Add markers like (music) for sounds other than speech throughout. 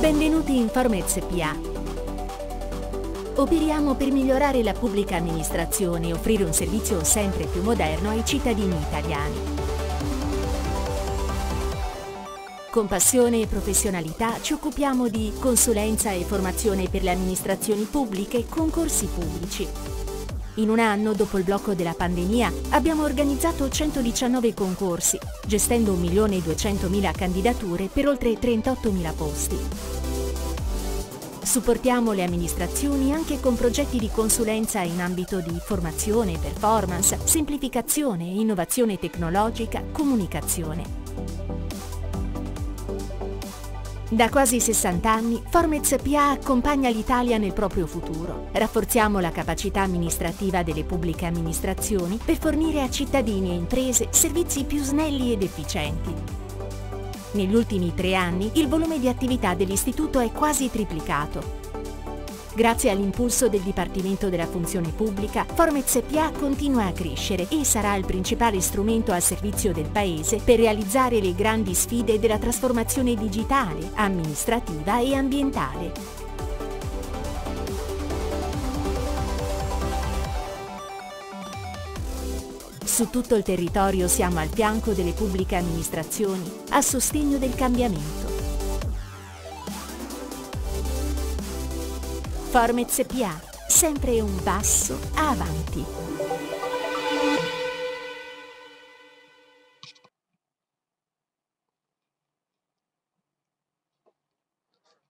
Benvenuti in Form SPA. Operiamo per migliorare la pubblica amministrazione e offrire un servizio sempre più moderno ai cittadini italiani. Con passione e professionalità ci occupiamo di consulenza e formazione per le amministrazioni pubbliche e concorsi pubblici, in un anno, dopo il blocco della pandemia, abbiamo organizzato 119 concorsi, gestendo 1.200.000 candidature per oltre 38.000 posti. Supportiamo le amministrazioni anche con progetti di consulenza in ambito di formazione, performance, semplificazione, innovazione tecnologica, comunicazione. Da quasi 60 anni Formez PA accompagna l'Italia nel proprio futuro. Rafforziamo la capacità amministrativa delle pubbliche amministrazioni per fornire a cittadini e imprese servizi più snelli ed efficienti. Negli ultimi tre anni il volume di attività dell'Istituto è quasi triplicato Grazie all'impulso del Dipartimento della Funzione Pubblica, Formez PA continua a crescere e sarà il principale strumento al servizio del Paese per realizzare le grandi sfide della trasformazione digitale, amministrativa e ambientale. Su tutto il territorio siamo al fianco delle pubbliche amministrazioni a sostegno del cambiamento. Formez PA, sempre un passo avanti.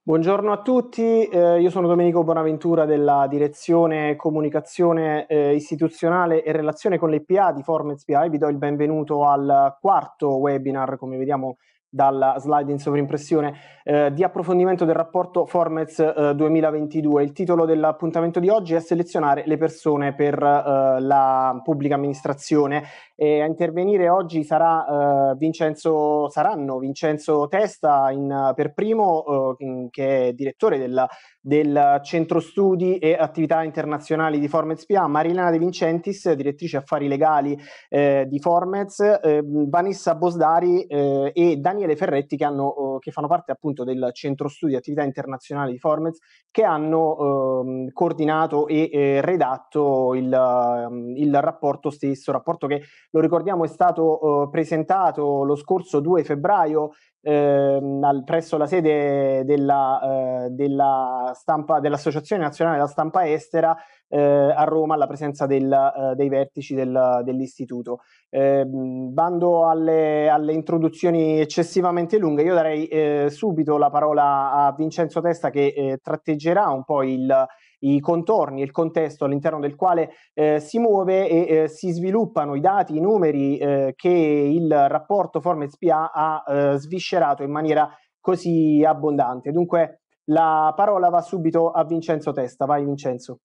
Buongiorno a tutti, eh, io sono Domenico Bonaventura della direzione comunicazione eh, istituzionale e relazione con le PA di Formez PA e vi do il benvenuto al quarto webinar, come vediamo dalla slide in sovrimpressione eh, di approfondimento del rapporto Formez eh, 2022. Il titolo dell'appuntamento di oggi è selezionare le persone per eh, la pubblica amministrazione e a intervenire oggi sarà, eh, Vincenzo, saranno Vincenzo Testa in, per primo eh, che è direttore della del Centro Studi e Attività Internazionali di Formez PA, Marilena De Vincentis, direttrice affari legali eh, di Formez, eh, Vanessa Bosdari eh, e Daniele Ferretti che, hanno, eh, che, fanno parte appunto del Centro Studi e Attività Internazionali di Formez che hanno ehm, coordinato e eh, redatto il, ehm, il, rapporto stesso, rapporto che lo ricordiamo è stato eh, presentato lo scorso 2 febbraio ehm, al, presso la sede della, eh, della stampa, dell'Associazione Nazionale della Stampa Estera eh, a Roma alla presenza del, eh, dei vertici del, dell'istituto. Ehm, bando alle, alle, introduzioni eccessivamente lunghe, io darei eh, subito la parola a Vincenzo Testa che eh, tratteggerà un po' il i contorni, il contesto all'interno del quale eh, si muove e eh, si sviluppano i dati, i numeri eh, che il rapporto Form SPA ha eh, sviscerato in maniera così abbondante. Dunque la parola va subito a Vincenzo Testa. Vai Vincenzo.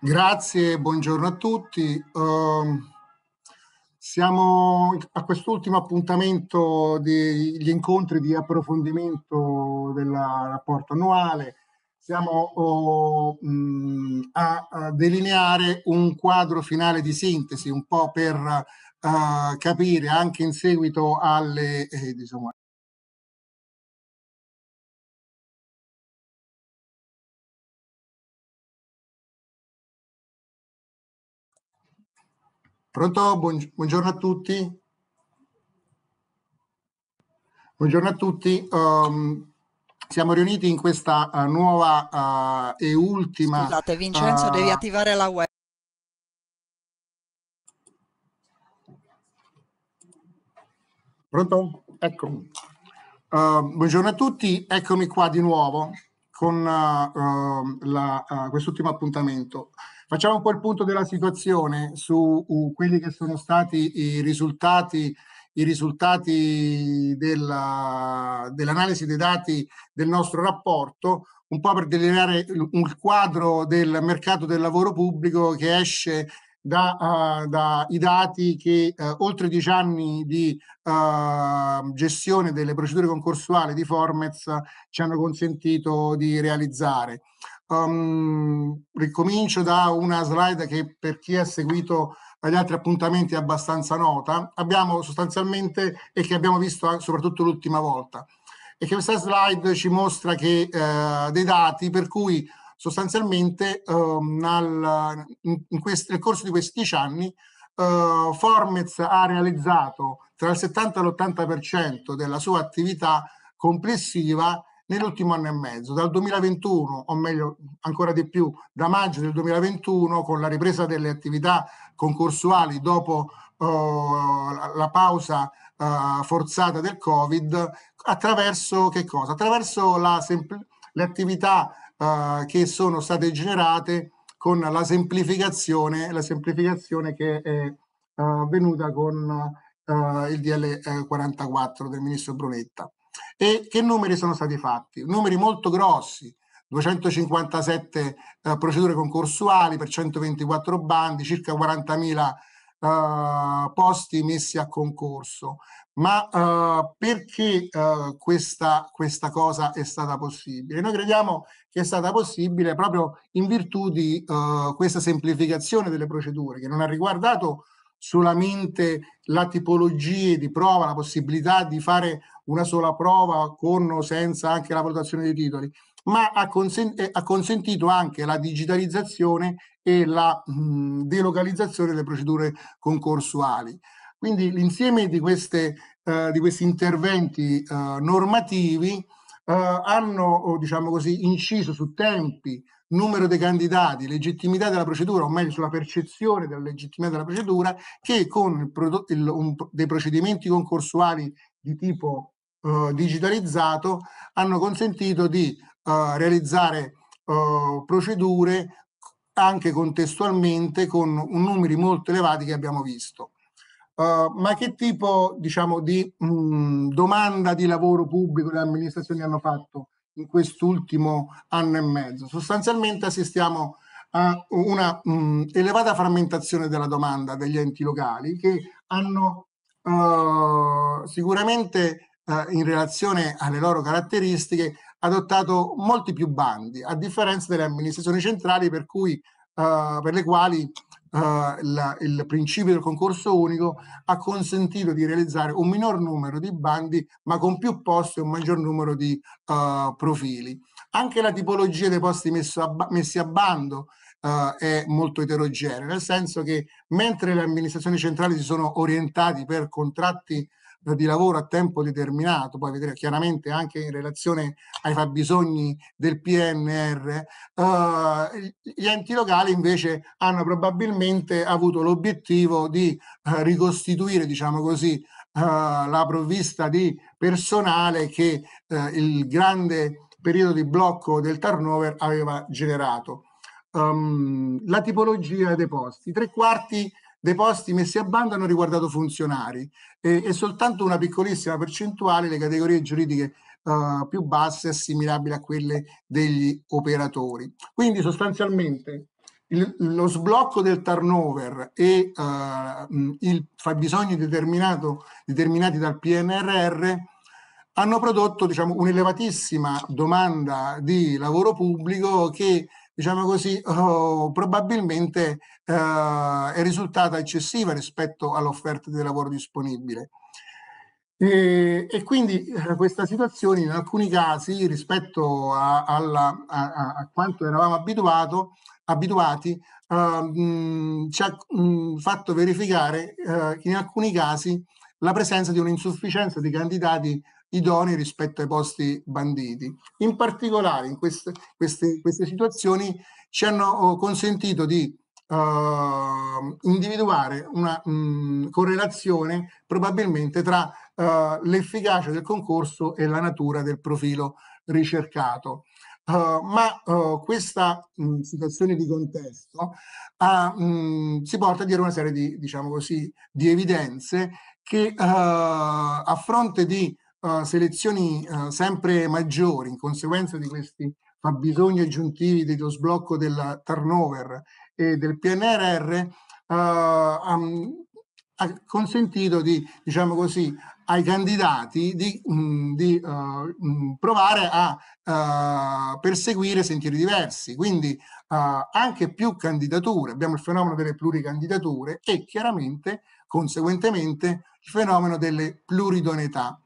Grazie, buongiorno a tutti. Um... Siamo a quest'ultimo appuntamento degli incontri di approfondimento del rapporto annuale. Siamo oh, mh, mm, a, a, delineare un quadro finale di sintesi, un po' per uh, capire anche in seguito alle, eh, diciamo, Pronto? Buongiorno a tutti. Buongiorno a tutti. Um, siamo riuniti in questa uh, nuova uh, e ultima. Scusate, Vincenzo, uh, devi eh, attivare la web. Pronto? Eccomi. Ehm, buongiorno a tutti, eccomi qua di nuovo con ehm, quest'ultimo appuntamento. Facciamo un po' il punto della situazione su uh, quelli che sono stati i risultati, i risultati della, dell'analisi dei dati del nostro rapporto, un po' per delineare un quadro del mercato del lavoro pubblico che esce dai uh, dati che uh, oltre dieci anni di uh, gestione delle procedure concorsuali di Formez ci hanno consentito di realizzare. Um, ricomincio da una slide che per chi ha seguito agli altri appuntamenti è abbastanza nota, abbiamo sostanzialmente e che abbiamo visto soprattutto l'ultima volta. E che questa slide ci mostra che, eh, dei dati per cui sostanzialmente um, ehm, al, in quest, nel corso di questi dieci anni uh, Formez ha realizzato tra il 70 e l'80% della sua attività complessiva nell'ultimo anno e mezzo, dal 2021, o meglio ancora di più, da maggio del 2021, con la ripresa delle attività concorsuali dopo eh, la pausa eh, forzata del Covid, attraverso che cosa? Attraverso le attività eh, che sono state generate con la semplificazione, la semplificazione che è eh, venuta con eh, il DL 44 del ministro Brunetta. E che numeri sono stati fatti? Numeri molto grossi, 257 eh, procedure concorsuali per 124 bandi, circa 40.000 eh, posti messi a concorso. Ma eh, perché eh, questa, questa, cosa è stata possibile? Noi crediamo che è stata possibile proprio in virtù di eh, questa semplificazione delle procedure che non ha riguardato solamente la tipologia di prova, la possibilità di fare una sola prova con o senza anche la valutazione dei titoli, ma ha, consen- eh, ha consentito anche la digitalizzazione e la mh, mm, delocalizzazione delle procedure concorsuali. Quindi l'insieme di, queste, eh, di questi interventi eh, normativi eh, hanno diciamo così, inciso su tempi, numero dei candidati, legittimità della procedura, o meglio sulla percezione della legittimità della procedura, che con il il, un, dei procedimenti concorsuali di tipo eh, digitalizzato hanno consentito di eh, realizzare eh, procedure anche contestualmente con numeri molto elevati che abbiamo visto. Uh, ma che tipo diciamo, di mh, mm, domanda di lavoro pubblico le amministrazioni hanno fatto in quest'ultimo anno e mezzo? Sostanzialmente assistiamo a una mh, mm, elevata frammentazione della domanda degli enti locali che hanno uh, sicuramente eh, in relazione alle loro caratteristiche, adottato molti più bandi, a differenza delle amministrazioni centrali per, cui, eh, per le quali Uh, la, il principio del concorso unico ha consentito di realizzare un minor numero di bandi ma con più posti e un maggior numero di uh, profili. Anche la tipologia dei posti a, messi a bando uh, è molto eterogenea, nel senso che mentre le amministrazioni centrali si sono orientate per contratti di lavoro a tempo determinato, poi vedere chiaramente anche in relazione ai fabbisogni del PNR, eh, gli enti locali invece hanno probabilmente avuto l'obiettivo di eh, ricostituire, diciamo così, eh, la provvista di personale che eh, il grande periodo di blocco del turnover aveva generato. Um, la tipologia dei posti. Tre quarti dei posti messi a bando hanno riguardato funzionari e, e soltanto una piccolissima percentuale le categorie giuridiche eh, più basse assimilabili a quelle degli operatori. Quindi sostanzialmente il, lo sblocco del turnover e eh, mm, il fabbisogno determinati dal PNRR hanno prodotto diciamo, un'elevatissima domanda di lavoro pubblico che diciamo così, oh, probabilmente eh, è risultata eccessiva rispetto all'offerta di lavoro disponibile. E, e quindi eh, questa situazione in alcuni casi rispetto a, alla, a, a quanto eravamo abituato, abituati eh, mh, ci ha mh, fatto verificare eh, in alcuni casi la presenza di un'insufficienza di candidati idonei rispetto ai posti banditi. In particolare in queste, queste, queste situazioni ci hanno oh, consentito di uh, individuare una mh, mm, correlazione probabilmente tra uh, l'efficacia del concorso e la natura del profilo ricercato. Uh, ma eh, questa mh, mm, situazione di contesto mh, mm, si porta a dire una serie di, diciamo così, di evidenze che a fronte di selezioni uh, sempre maggiori in conseguenza di questi fabbisogni aggiuntivi dello sblocco del turnover e del PNRR um, eh, ha consentito di, diciamo così, ai candidati di, mm, di uh, provare a uh, perseguire sentieri diversi, quindi uh, anche più candidature, abbiamo il fenomeno delle pluricandidature e chiaramente, conseguentemente, il fenomeno delle pluridoneità.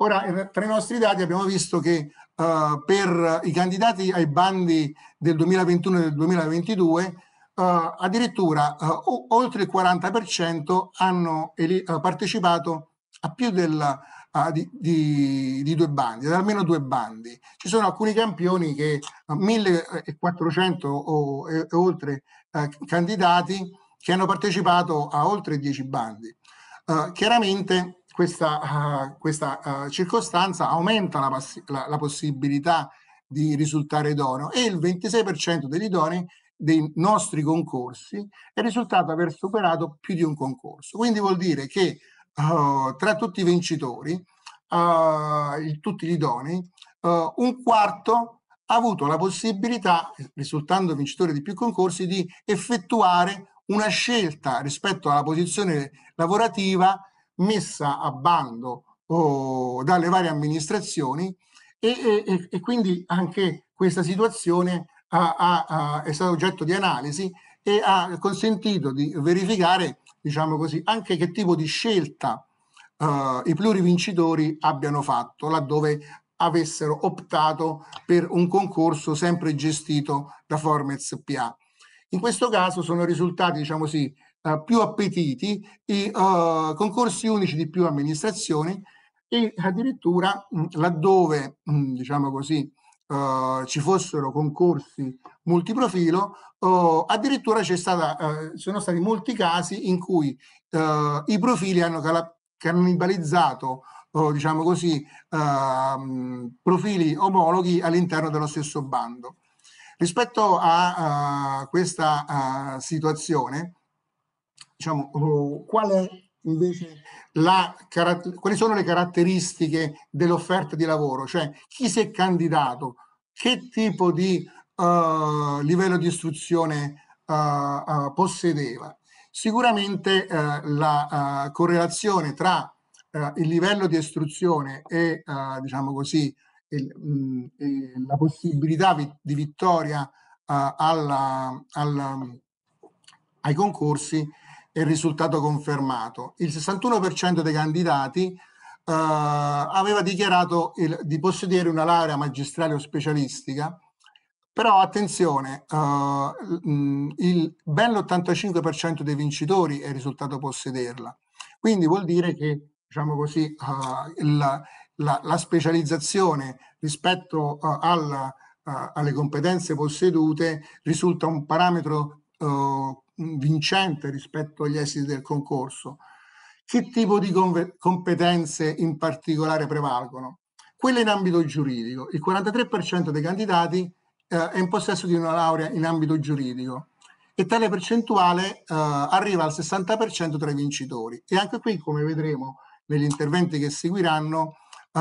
Ora, eh, tra i nostri dati abbiamo visto che uh, per i candidati ai bandi del 2021 e del 2022 uh, eh, addirittura uh, oltre il 40% hanno partecipato a più del, di, di, di, due bandi, ad almeno due bandi. Ci sono alcuni campioni che 1400 o e, e oltre candidati che hanno partecipato a oltre 10 bandi. chiaramente questa, uh, questa uh, circostanza aumenta la, la, la, possibilità di risultare idoneo e il 26% degli idonei dei nostri concorsi è risultato aver superato più di un concorso. Quindi vuol dire che uh, tra tutti i vincitori, il, tutti gli idonei, un quarto ha avuto la possibilità, risultando vincitore di più concorsi, di effettuare una scelta rispetto alla posizione lavorativa messa a bando oh, dalle varie amministrazioni e, e, e, quindi anche questa situazione ah, ah, è stata oggetto di analisi e ha consentito di verificare, diciamo così, anche che tipo di scelta eh, i plurivincitori abbiano fatto laddove avessero optato per un concorso sempre gestito da Formez PA. In questo caso sono risultati, diciamo così, eh, più appetiti, i eh, concorsi unici di più amministrazioni e addirittura mh, mm, laddove, mh, mm, diciamo così, Uh, ci fossero concorsi multiprofilo, uh, addirittura c'è stata, uh, sono stati molti casi in cui i profili hanno cannibalizzato diciamo così, ehm, profili omologhi all'interno dello stesso bando. Rispetto a questa situazione, diciamo, uh, qual è invece la, quali sono le caratteristiche dell'offerta di lavoro, cioè chi si è candidato, che tipo di uh, livello di istruzione uh, uh, possedeva. Sicuramente uh, la uh, correlazione tra il livello di istruzione e, diciamo così, il, mh, mm, e la possibilità vi di vittoria alla, alla, um, ai concorsi il risultato confermato. Il 61% dei candidati eh, aveva dichiarato il, di possedere una laurea magistrale o specialistica, però attenzione, eh, il, ben l'85% dei vincitori è risultato possederla. Quindi vuol dire che, diciamo così, eh, la, la, la, specializzazione rispetto eh, alla eh, alle competenze possedute risulta un parametro eh, vincente rispetto agli esiti del concorso, che tipo di competenze in particolare prevalgono? Quelle in ambito giuridico. Il 43% dei candidati eh, è in possesso di una laurea in ambito giuridico e tale percentuale eh, arriva al 60% tra i vincitori. E anche qui, come vedremo negli interventi che seguiranno,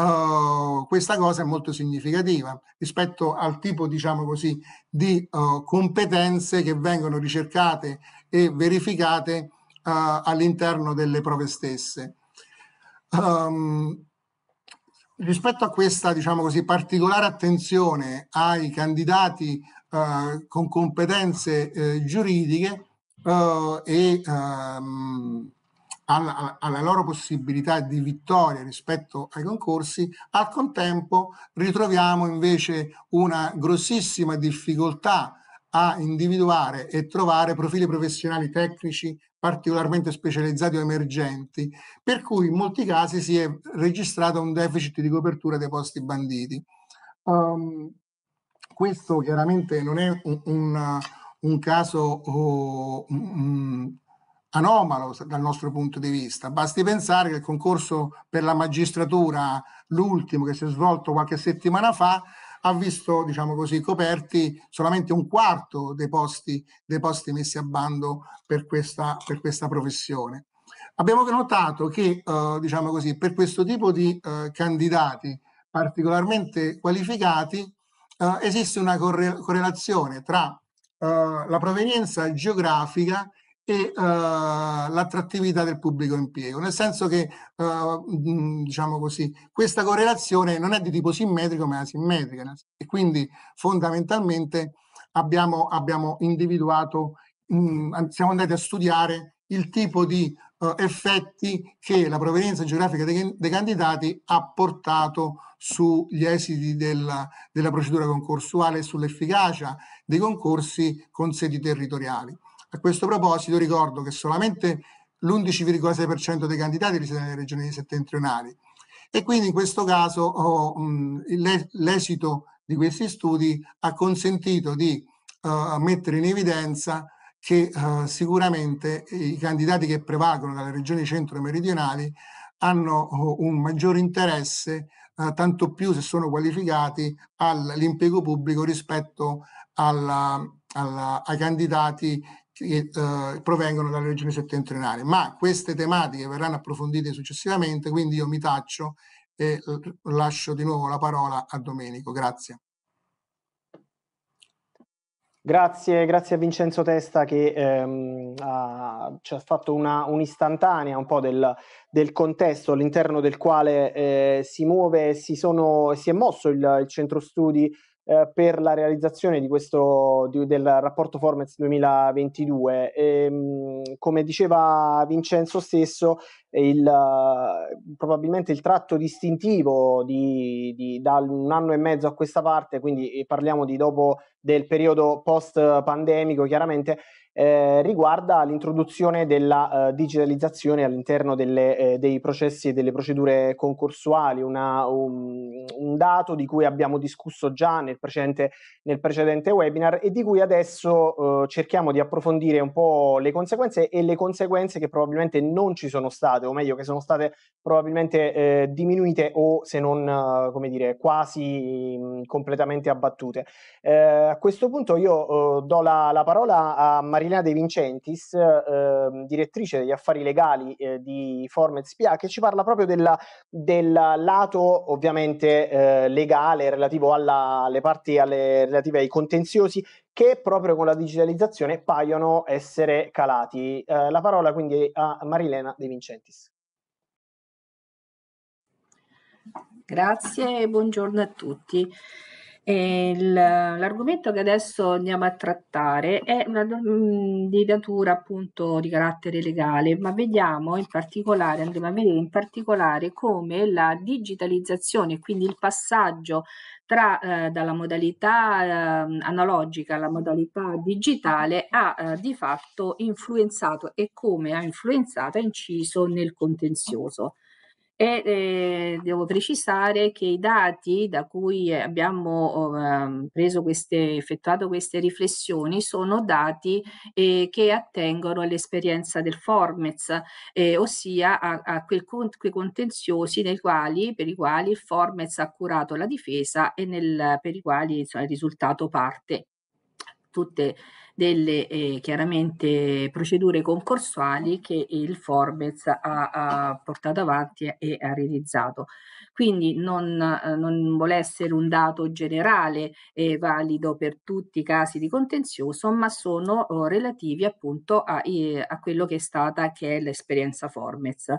uh, questa cosa è molto significativa rispetto al tipo, diciamo così, di uh, competenze che vengono ricercate e verificate uh, all'interno delle prove stesse. Um, rispetto a questa, diciamo così, particolare attenzione ai candidati con competenze giuridiche e um, alla, alla, loro possibilità di vittoria rispetto ai concorsi, al contempo ritroviamo invece una grossissima difficoltà a individuare e trovare profili professionali tecnici particolarmente specializzati o emergenti, per cui in molti casi si è registrato un deficit di copertura dei posti banditi. Um, questo chiaramente non è un, un, un caso oh, um, anomalo dal nostro punto di vista. Basti pensare che il concorso per la magistratura, l'ultimo che si è svolto qualche settimana fa, ha visto, diciamo così, coperti solamente un quarto dei posti, dei posti messi a bando per questa, per questa professione. Abbiamo notato che, eh, diciamo così, per questo tipo di eh, candidati particolarmente qualificati eh, esiste una corre correlazione tra eh, la provenienza geografica e uh, l'attrattività del pubblico impiego, nel senso che uh, diciamo così, questa correlazione non è di tipo simmetrico ma è asimmetrica e quindi fondamentalmente abbiamo, abbiamo individuato, mh, siamo andati a studiare il tipo di uh, effetti che la provenienza geografica dei, dei candidati ha portato sugli esiti della, della procedura concorsuale e sull'efficacia dei concorsi con sedi territoriali. A questo proposito ricordo che solamente l'11,6% dei candidati risiede nelle regioni settentrionali e quindi in questo caso oh, l'esito di questi studi ha consentito di uh, mettere in evidenza che uh, sicuramente i candidati che prevalgono dalle regioni centro-meridionali hanno eh, un maggior interesse, tanto più se sono qualificati, all'impiego pubblico rispetto alla, alla, ai candidati che eh, provengono dalle regioni settentrionali, ma queste tematiche verranno approfondite successivamente, quindi io mi taccio e eh, lascio di nuovo la parola a Domenico. Grazie. Grazie, grazie a Vincenzo Testa che ehm, ha, ci ha fatto un'istantanea un, un po' del, del contesto all'interno del quale eh, si muove si, sono, si è mosso il, il centro studi eh, per la realizzazione di questo, di, del rapporto Formats 2022. E, come diceva Vincenzo stesso, il, probabilmente il tratto distintivo di, di, da un anno e mezzo a questa parte, quindi parliamo di dopo del periodo post pandemico chiaramente, eh, riguarda l'introduzione della eh, digitalizzazione all'interno delle, eh, dei processi e delle procedure concorsuali, una, un, un, dato di cui abbiamo discusso già nel precedente, nel precedente webinar e di cui adesso eh, cerchiamo di approfondire un po' le conseguenze e le conseguenze che probabilmente non ci sono state, o meglio che sono state probabilmente eh, diminuite o se non, come dire, quasi mh, mm, completamente abbattute. a questo punto io do la, la parola a Maria Marilena De Vincentis, eh, direttrice degli affari legali eh, di Formed SPA, che ci parla proprio della, del lato ovviamente eh, legale relativo alla, alle parti alle, relative ai contenziosi che proprio con la digitalizzazione paiono essere calati. Eh, la parola quindi a Marilena De Vincentis. Grazie e buongiorno a tutti l'argomento che adesso andiamo a trattare è una, di mm, natura appunto di carattere legale, ma vediamo in particolare, andremo a vedere in particolare come la digitalizzazione, quindi il passaggio tra, eh, dalla modalità eh, analogica alla modalità digitale ha eh, di fatto influenzato e come ha influenzato ha inciso nel contenzioso e eh, devo precisare che i dati da cui eh, abbiamo eh, preso queste, effettuato queste riflessioni sono dati eh, che attengono all'esperienza del Formez, eh, ossia a, a quel, quei contenziosi quali, per i quali il Formez ha curato la difesa e nel, per i quali insomma, è risultato parte. Tutte delle eh, chiaramente procedure concorsuali che il Forbes ha, ha portato avanti e ha realizzato. Quindi non, eh, non vuole essere un dato generale eh, valido per tutti i casi di contenzioso, ma sono oh, relativi appunto a, eh, a quello che è stata che è l'esperienza Forbes.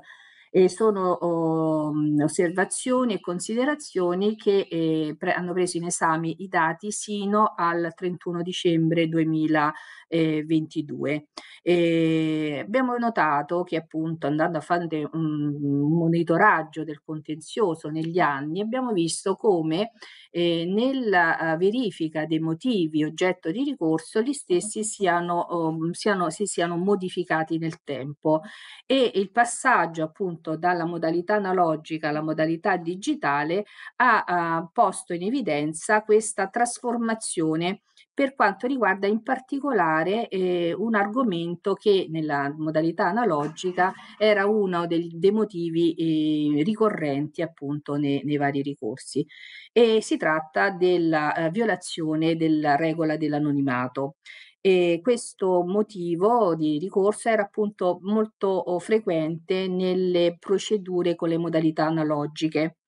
E sono oh, osservazioni e considerazioni che eh, pre- hanno preso in esame i dati sino al 31 dicembre 2022. E abbiamo notato che appunto andando a fare un monitoraggio del contenzioso negli anni abbiamo visto come eh, nella eh, verifica dei motivi oggetto di ricorso gli stessi siano, um, siano, si siano modificati nel tempo e il passaggio appunto appunto dalla modalità analogica alla modalità digitale ha, ha posto in evidenza questa trasformazione per quanto riguarda in particolare eh, un argomento che nella modalità analogica era uno dei, dei motivi eh, ricorrenti appunto nei, nei, vari ricorsi e si tratta della eh, violazione della regola dell'anonimato. E questo motivo di ricorso era appunto molto oh, frequente nelle procedure con le modalità analogiche.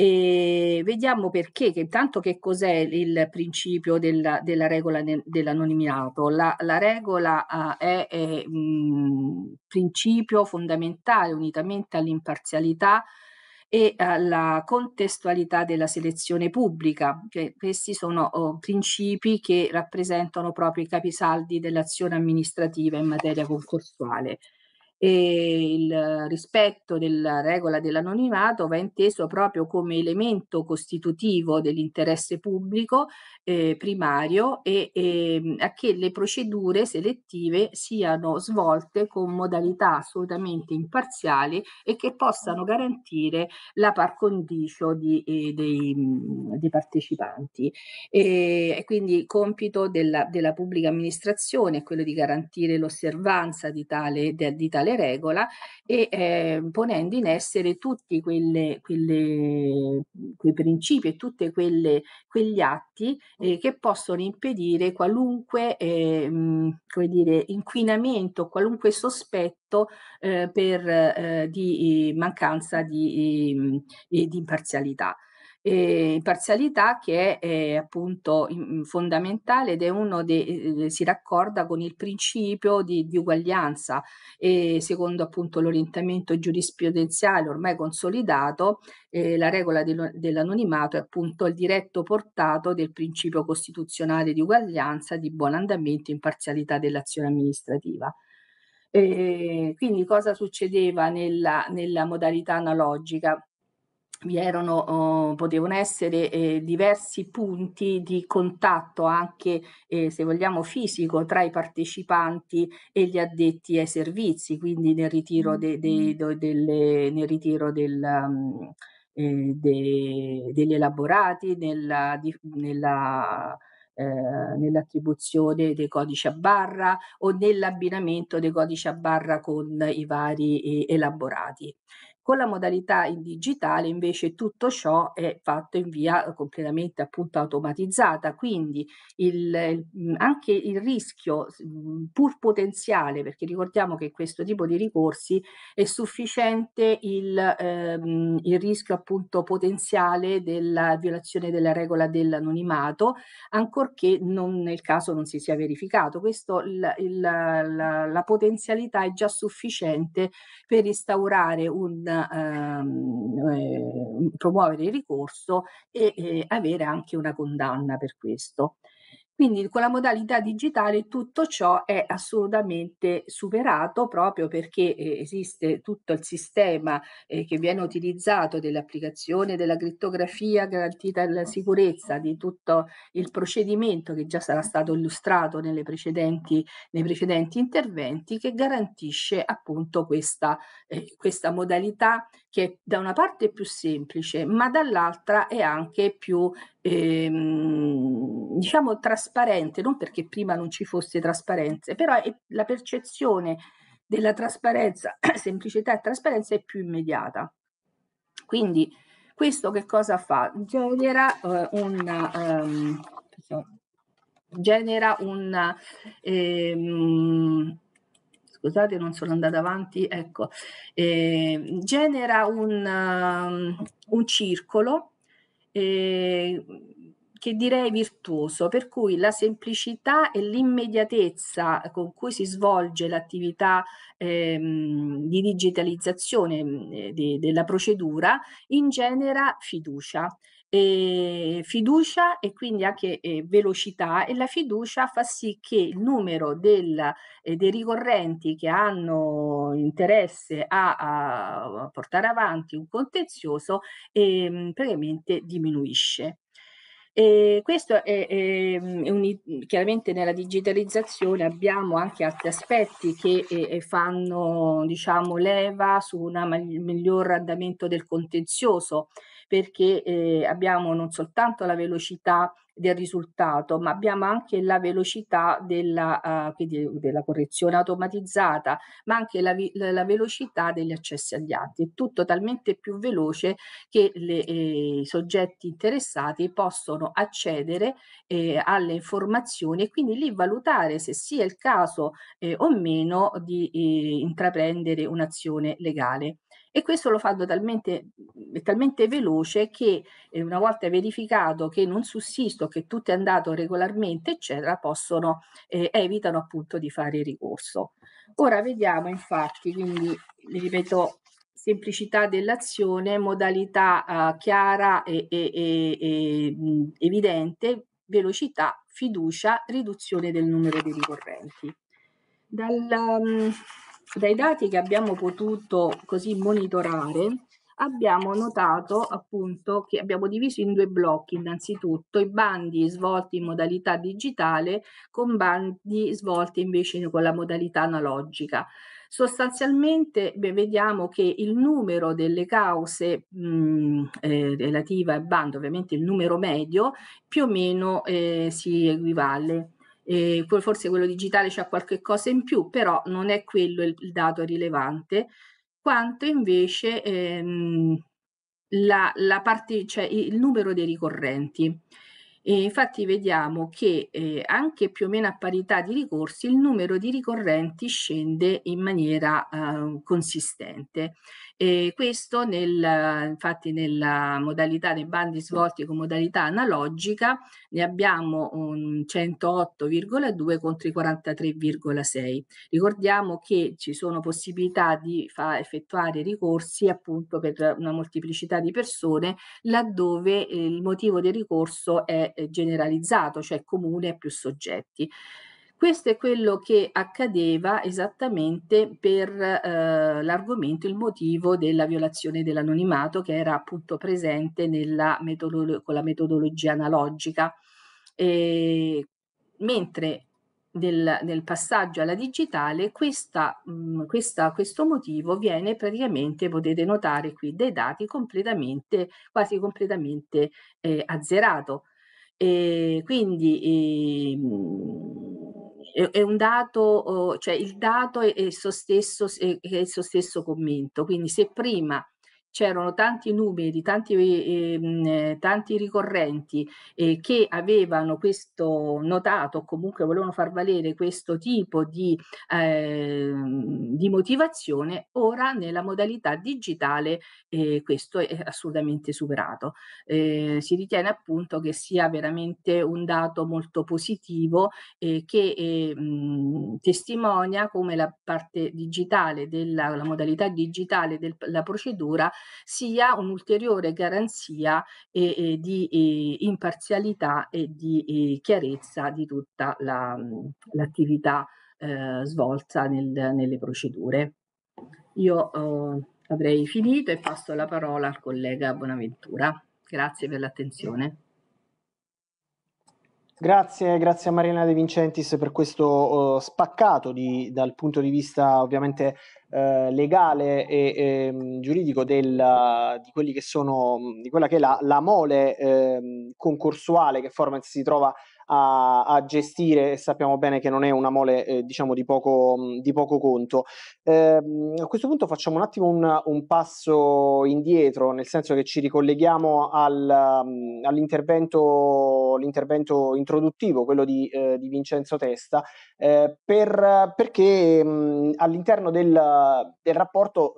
E vediamo perché, che intanto che cos'è il principio della, della regola ne, dell'anonimato. La, la regola uh, è, è un mm, principio fondamentale unitamente all'imparzialità e alla eh, contestualità della selezione pubblica. Cioè, questi sono oh, principi che rappresentano proprio i capisaldi dell'azione amministrativa in materia concorsuale e il rispetto della regola dell'anonimato va inteso proprio come elemento costitutivo dell'interesse pubblico eh, primario e, e ehm, a che le procedure selettive siano svolte con modalità assolutamente imparziali e che possano garantire la par condicio di, eh, dei, dei, partecipanti. E, e, quindi il compito della, della pubblica amministrazione è quello di garantire l'osservanza di tale, de, di tale tale regola e eh, ponendo in essere tutti quelle, quelle, quei principi e tutti quegli atti eh, che possono impedire qualunque eh, mh, come dire, inquinamento, qualunque sospetto eh, per, eh, di eh, mancanza di, ehm, di imparzialità eh, imparzialità che è eh, appunto in, mm, fondamentale ed è uno dei, eh, si raccorda con il principio di, di uguaglianza e secondo appunto l'orientamento giurisprudenziale ormai consolidato eh, la regola de, dell'anonimato è appunto il diretto portato del principio costituzionale di uguaglianza, di buon andamento e imparzialità dell'azione amministrativa. Eh, quindi cosa succedeva nella, nella modalità analogica? vi erano, eh, potevano essere eh, diversi punti di contatto anche, eh, se vogliamo, fisico tra i partecipanti e gli addetti ai servizi, quindi nel ritiro, de, de, mm-hmm. de, delle, nel ritiro del, um, degli elaborati, nella, di, nella eh, nell'attribuzione dei codici a barra o nell'abbinamento dei codici a barra con i vari eh, elaborati. Con la modalità in digitale invece tutto ciò è fatto in via eh, completamente appunto automatizzata, quindi il, mm, anche il rischio mm, pur potenziale, perché ricordiamo che questo tipo di ricorsi è sufficiente il, ehm, il rischio appunto potenziale della violazione della regola dell'anonimato, ancorché non, nel caso non si sia verificato. Questo, il, il, la, la potenzialità è già sufficiente per instaurare un ehm, eh, promuovere il ricorso e eh, avere anche una condanna per questo. Quindi con la modalità digitale tutto ciò è assolutamente superato proprio perché eh, esiste tutto il sistema eh, che viene utilizzato dell'applicazione della crittografia garantita alla sicurezza, di tutto il procedimento che già sarà stato illustrato precedenti, nei precedenti interventi che garantisce appunto questa, eh, questa modalità che da una parte è più semplice, ma dall'altra è anche più ehm, diciamo trasparente, non perché prima non ci fosse trasparenza, però è, la percezione della trasparenza, (clears throat) semplicità e trasparenza è più immediata. Quindi questo che cosa fa? Genera eh, un um, genera un ehm, scusate non sono andata avanti, ecco, eh, genera un, um, un circolo eh, che direi virtuoso, per cui la semplicità e l'immediatezza con cui si svolge l'attività ehm, di digitalizzazione eh, di, della procedura ingenera fiducia eh, fiducia e quindi anche eh, velocità e la fiducia fa sì che il numero del, eh, dei ricorrenti che hanno interesse a, a portare avanti un contenzioso ehm, praticamente diminuisce. E questo è, è, è un, chiaramente nella digitalizzazione abbiamo anche altri aspetti che è, eh, eh, fanno diciamo, leva su un miglior andamento del contenzioso perché eh, abbiamo non soltanto la velocità del risultato, ma abbiamo anche la velocità della, uh, della correzione automatizzata, ma anche la, la, velocità degli accessi agli atti. È tutto talmente più veloce che le, eh, i soggetti interessati possono accedere eh, alle informazioni e quindi lì valutare se sia il caso eh, o meno di eh, intraprendere un'azione legale e questo lo fanno talmente, mhmm, talmente veloce che eh, una volta verificato che non sussisto, che tutto è andato regolarmente, eccetera, possono, eh, evitano appunto di fare ricorso. Ora vediamo infatti, quindi ripeto, semplicità dell'azione, modalità eh, chiara e, e, e, mhmm, evidente, velocità, fiducia, riduzione del numero di ricorrenti. Dal, mhmm, dai dati che abbiamo potuto così monitorare, abbiamo notato appunto che abbiamo diviso in due blocchi innanzitutto i bandi svolti in modalità digitale con bandi svolti invece con la modalità analogica. Sostanzialmente beh, vediamo che il numero delle cause mh, mm, eh, relative al bando, ovviamente il numero medio, più o meno eh, si equivale eh, forse quello digitale c'è qualche cosa in più, però non è quello il, il dato rilevante, quanto invece ehm, la, la parte, cioè il numero dei ricorrenti. E infatti vediamo che eh, anche più o meno a parità di ricorsi il numero di ricorrenti scende in maniera eh, consistente. E questo nel, infatti nella modalità dei bandi svolti con modalità analogica ne abbiamo un 108,2 contro i 43,6. Ricordiamo che ci sono possibilità di fa- effettuare ricorsi appunto per una molteplicità di persone laddove eh, il motivo del ricorso è eh, generalizzato, cioè comune a più soggetti. Questo è quello che accadeva esattamente per eh, l'argomento, il motivo della violazione dell'anonimato che era appunto presente nella metodolo- con la metodologia analogica. E, mentre nel, nel, passaggio alla digitale questa, mh, mm, questa, questo motivo viene praticamente, potete notare qui, dei dati completamente, quasi completamente eh, azzerato e quindi eh, è, un dato, oh, cioè il dato è esso stesso, è esso stesso commento, quindi se prima c'erano tanti numeri, tanti, ehm, eh, tanti ricorrenti eh, che avevano questo notato, comunque volevano far valere questo tipo di, eh, di motivazione, ora nella modalità digitale eh, questo è assolutamente superato. Eh, si ritiene appunto che sia veramente un dato molto positivo eh, che mh, ehm, testimonia come la parte digitale, della, la modalità digitale della procedura sia un'ulteriore garanzia eh, eh, di eh, imparzialità e di chiarezza di tutta la, l'attività eh, svolta nel, nelle procedure. Io eh, avrei finito e passo la parola al collega Bonaventura. Grazie per l'attenzione. Grazie, grazie a Mariana De Vincentis per questo uh, spaccato di, dal punto di vista ovviamente uh, legale e, e ehm, giuridico del, uh, di, sono, di, quella che è la, la mole ehm, concorsuale che Formez si trova a, a gestire e sappiamo bene che non è una mole eh, diciamo di poco, mm, di poco conto. Eh, a questo punto facciamo un attimo un, un, passo indietro, nel senso che ci ricolleghiamo al, mm, all'intervento introduttivo, quello di, eh, di Vincenzo Testa, eh, per, perché mh, mm, all'interno del, del, rapporto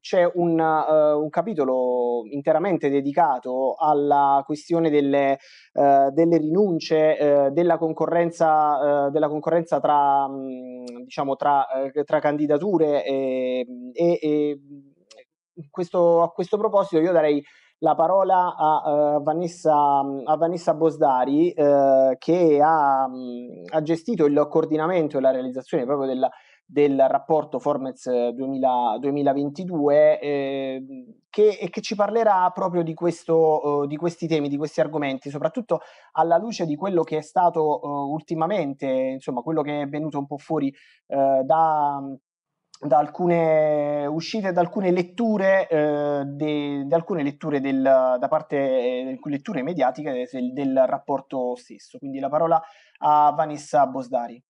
c'è un, uh, un capitolo interamente dedicato alla questione delle, uh, delle rinunce eh, della, concorrenza, eh, della concorrenza tra, mh, mm, diciamo, tra, eh, tra candidature e, e, e mm, questo, a questo proposito io darei la parola a, uh, Vanessa, a Vanessa, Bosdari eh, che ha, mh, mm, ha, gestito il coordinamento e la realizzazione proprio della, del rapporto Formez 2000, 2022 eh, ehm, che, che, ci parlerà proprio di, questo, eh, di, questi temi, di questi argomenti, soprattutto alla luce di quello che è stato eh, ultimamente, insomma quello che è venuto un po' fuori eh, da, da alcune uscite, da alcune letture, eh, de, da alcune letture del, da parte, eh, letture mediatiche del, del rapporto stesso. Quindi la parola a Vanessa Bosdari.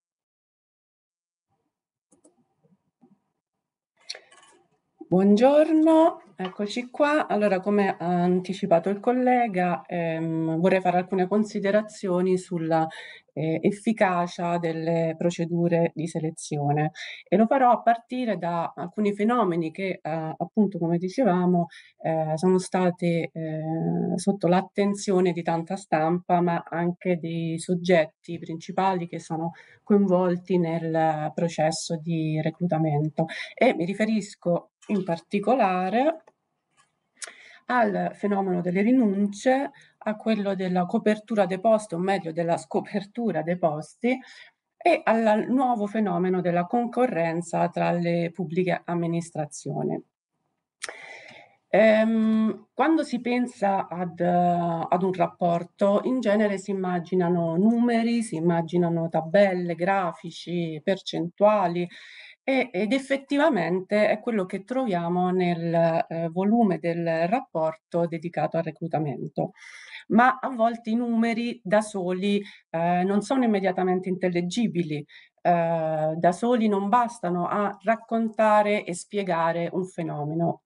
Buongiorno, eccoci qua. Allora, come ha anticipato il collega, ehm, vorrei fare alcune considerazioni sulla eh, efficacia delle procedure di selezione e lo farò a partire da alcuni fenomeni che eh, appunto, come dicevamo, eh, sono stati eh, sotto l'attenzione di tanta stampa, ma anche dei soggetti principali che sono coinvolti nel processo di reclutamento. E mi riferisco in particolare al fenomeno delle rinunce, a quello della copertura dei posti, o meglio della scopertura dei posti, e al nuovo fenomeno della concorrenza tra le pubbliche amministrazioni. Ehm, quando si pensa ad, ad, un rapporto, in genere si immaginano numeri, si immaginano tabelle, grafici, percentuali e, ed effettivamente è quello che troviamo nel eh, volume del rapporto dedicato al reclutamento. Ma a volte i numeri da soli eh, non sono immediatamente intellegibili, eh, da soli non bastano a raccontare e spiegare un fenomeno.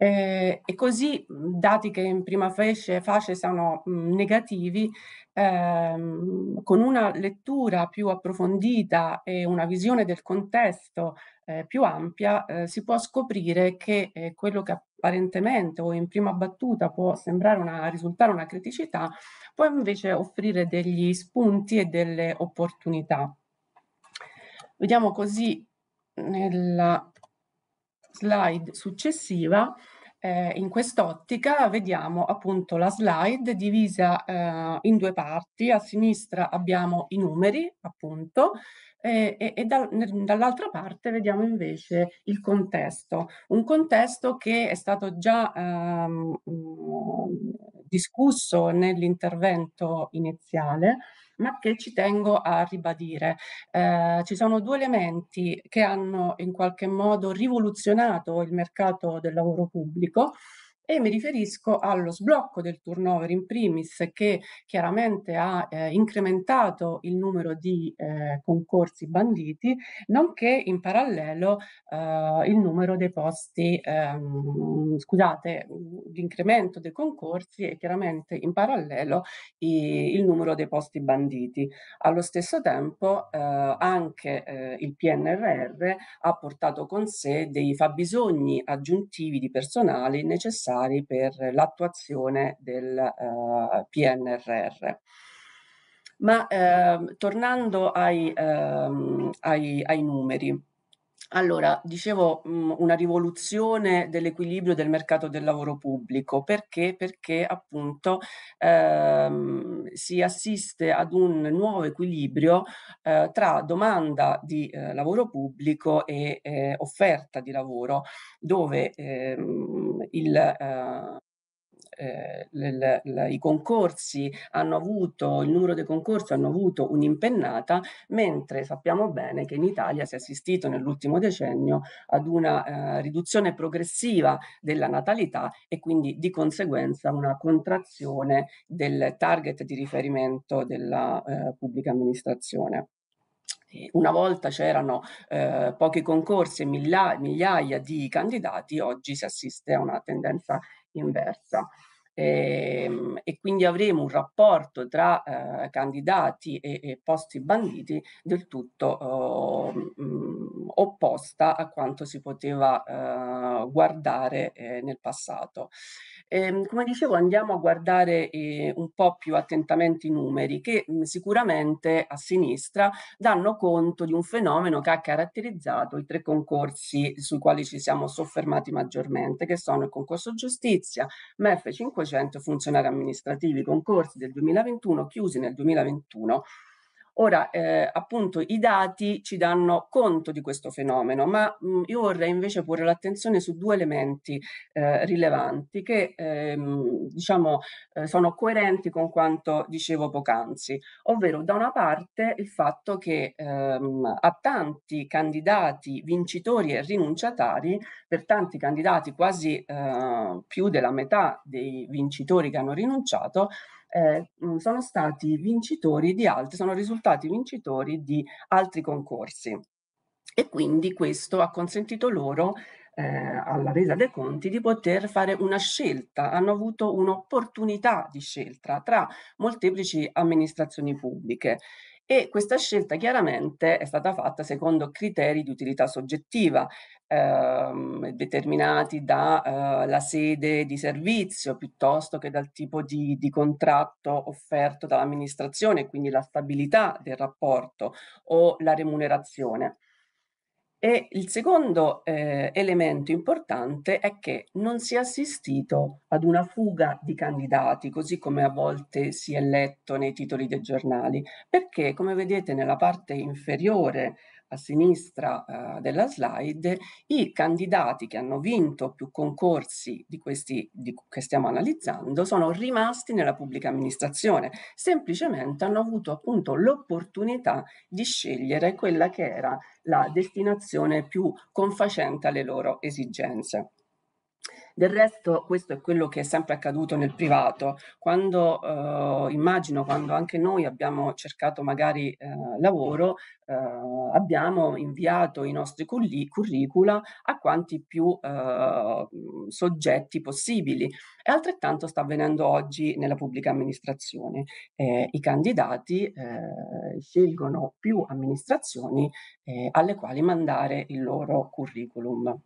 Eh, e così, mhmm, dati che in prima fase, fase sono mh, mhmm, negativi, ehm, con una lettura più approfondita e una visione del contesto eh, più ampia, eh, si può scoprire che eh, quello che apparentemente o in prima battuta può sembrare una, risultare una criticità, può invece offrire degli spunti e delle opportunità. Vediamo così nella slide successiva, eh, in quest'ottica vediamo appunto la slide divisa eh, in due parti. A sinistra abbiamo i numeri, appunto, e, e, e da, dall'altra parte vediamo invece il contesto. Un contesto che è stato già ehm, discusso nell'intervento iniziale, ma che ci tengo a ribadire. Eh, ci sono due elementi che hanno in qualche modo rivoluzionato il mercato del lavoro pubblico e mi riferisco allo sblocco del turnover in primis che chiaramente ha eh, incrementato il numero di eh, concorsi banditi, nonché in parallelo eh, il numero dei posti, ehm, scusate, l'incremento dei concorsi e chiaramente in parallelo i, il numero dei posti banditi. Allo stesso tempo eh, anche eh, il PNRR ha portato con sé dei fabbisogni aggiuntivi di personale necessari necessari per l'attuazione del eh, PNRR. Ma eh, tornando ai, ehm, ai, ai numeri, allora, dicevo mh, mm, una rivoluzione dell'equilibrio del mercato del lavoro pubblico, perché? Perché appunto ehm, si assiste ad un nuovo equilibrio eh, tra domanda di eh, lavoro pubblico e eh, offerta di lavoro, dove ehm, il, eh, eh, le, le, i concorsi hanno avuto, il numero dei concorsi hanno avuto un'impennata, mentre sappiamo bene che in Italia si è assistito nell'ultimo decennio ad una eh, riduzione progressiva della natalità e quindi di conseguenza una contrazione del target di riferimento della eh, pubblica amministrazione. Una volta c'erano eh, pochi concorsi e migliaia, di candidati, oggi si assiste a una tendenza inversa. E, ehm, e, quindi avremo un rapporto tra eh, candidati e, e, posti banditi del tutto eh, opposta a quanto si poteva eh, guardare eh, nel passato. E, ehm, come dicevo, andiamo a guardare eh, un po' più attentamente i numeri che mh, mhmm, sicuramente a sinistra danno conto di un fenomeno che ha caratterizzato i tre concorsi sui quali ci siamo soffermati maggiormente, che sono il concorso giustizia, MEF 500 funzionari amministrativi, concorsi del 2021 chiusi nel 2021 Ora, eh, appunto, i dati ci danno conto di questo fenomeno, ma mh, mm, io vorrei invece porre l'attenzione su due elementi eh, rilevanti che, ehm, diciamo, eh, sono coerenti con quanto dicevo poc'anzi, ovvero da una parte il fatto che ehm, a tanti candidati vincitori e rinunciatari, per tanti candidati quasi eh, più della metà dei vincitori che hanno rinunciato, eh, mm, sono stati vincitori di altri, sono risultati vincitori di altri concorsi. E quindi questo ha consentito loro eh, alla resa dei conti di poter fare una scelta, hanno avuto un'opportunità di scelta tra molteplici amministrazioni pubbliche e questa scelta chiaramente è stata fatta secondo criteri di utilità soggettiva ehm, determinati dalla eh, sede di servizio piuttosto che dal tipo di, di contratto offerto dall'amministrazione, quindi la stabilità del rapporto o la remunerazione. E il secondo eh, elemento importante è che non si è assistito ad una fuga di candidati, così come a volte si è letto nei titoli dei giornali, perché come vedete nella parte inferiore a sinistra eh, della slide, i candidati che hanno vinto più concorsi di questi di, che stiamo analizzando sono rimasti nella pubblica amministrazione, semplicemente hanno avuto appunto l'opportunità di scegliere quella che era la destinazione più confacente alle loro esigenze. Del resto questo è quello che è sempre accaduto nel privato, quando eh, immagino quando anche noi abbiamo cercato magari eh, lavoro, eh, abbiamo inviato i nostri curri- curricula a quanti più eh, soggetti possibili e altrettanto sta avvenendo oggi nella pubblica amministrazione. Eh, I candidati eh, scelgono più amministrazioni alle quali mandare il loro curriculum.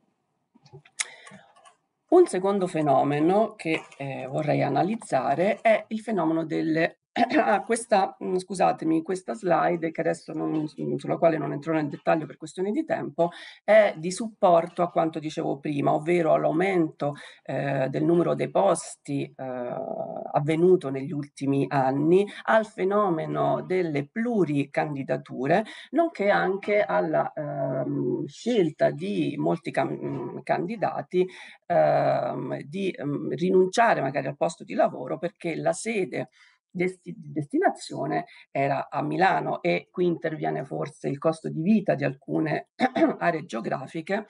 Un secondo fenomeno che eh, vorrei analizzare è il fenomeno delle (coughs) a ah, questa, mm, scusatemi, questa slide che adesso non, mm, sulla quale non entrerò nel dettaglio per questioni di tempo è di supporto a quanto dicevo prima, ovvero all'aumento eh, del numero dei posti eh, avvenuto negli ultimi anni, al fenomeno delle pluricandidature, nonché anche alla ehm, scelta di molti mm, candidati ehm, di ehm, rinunciare magari al posto di lavoro perché la sede desti- destinazione era a Milano e qui interviene forse il costo di vita di alcune (clears throat) aree geografiche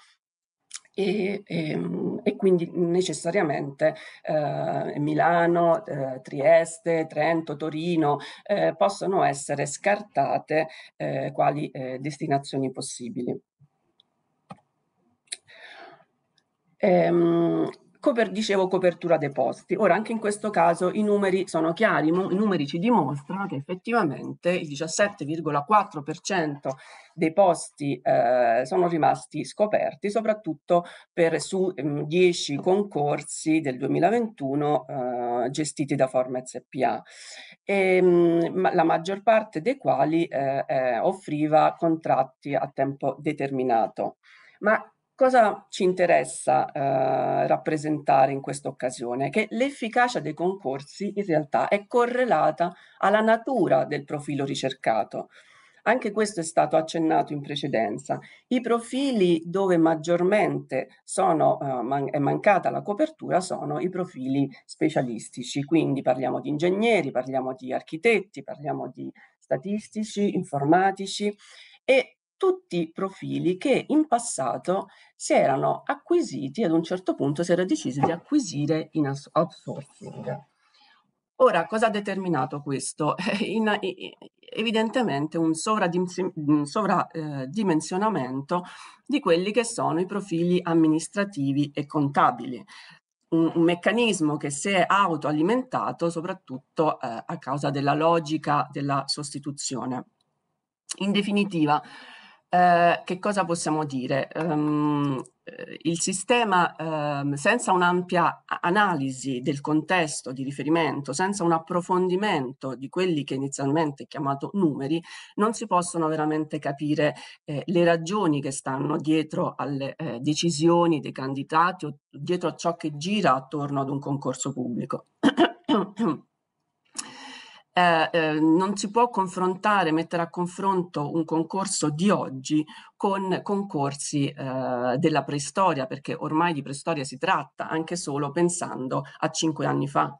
e, e, ehm, e, quindi necessariamente eh, Milano, eh, Trieste, Trento, Torino eh, possono essere scartate eh, quali eh, destinazioni possibili. Ehm, Coper, dicevo copertura dei posti. Ora anche in questo caso i numeri sono chiari, i numeri ci dimostrano che effettivamente il 17,4% dei posti eh, sono rimasti scoperti, soprattutto per su 10 mm, concorsi del 2021 eh, gestiti da Forma SPA, e, ehm, mh, la maggior parte dei quali eh, eh, offriva contratti a tempo determinato. Ma Cosa ci interessa eh, rappresentare in questa occasione? Che l'efficacia dei concorsi in realtà è correlata alla natura del profilo ricercato. Anche questo è stato accennato in precedenza. I profili dove maggiormente sono, eh, man è mancata la copertura sono i profili specialistici, quindi parliamo di ingegneri, parliamo di architetti, parliamo di statistici, informatici e tutti i profili che in passato si erano acquisiti ad un certo punto si era deciso di acquisire in outsourcing. Ora, cosa ha determinato questo? (laughs) In, evidentemente un sovradimensionamento eh, di quelli che sono i profili amministrativi e contabili, un, un meccanismo che si è autoalimentato soprattutto eh, a causa della logica della sostituzione. In definitiva, Ehm, che cosa possiamo dire? Um, il sistema um, senza un'ampia analisi del contesto di riferimento, senza un approfondimento di quelli che inizialmente è chiamato numeri, non si possono veramente capire eh, le ragioni che stanno dietro alle eh, decisioni dei candidati o dietro a ciò che gira attorno ad un concorso pubblico eh, eh, non si può confrontare, mettere a confronto un concorso di oggi con concorsi eh, della preistoria, perché ormai di preistoria si tratta anche solo pensando a cinque anni fa.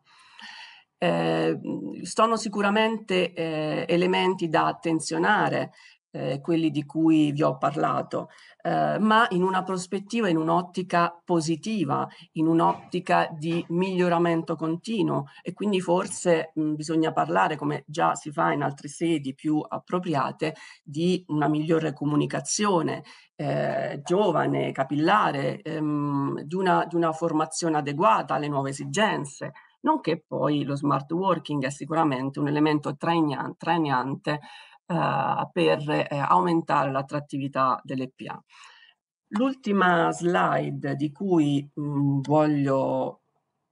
Eh, sono sicuramente eh, elementi da attenzionare, eh, quelli di cui vi ho parlato. Eh, ma in una prospettiva, in un'ottica positiva, in un'ottica di miglioramento continuo e quindi forse mh, bisogna parlare, come già si fa in altre sedi più appropriate, di una migliore comunicazione eh, giovane, capillare, ehm, di, una, di una formazione adeguata alle nuove esigenze nonché poi lo smart working è sicuramente un elemento tragnante eh, per eh, aumentare l'attrattività delle PA. L'ultima slide di cui mh, mm, voglio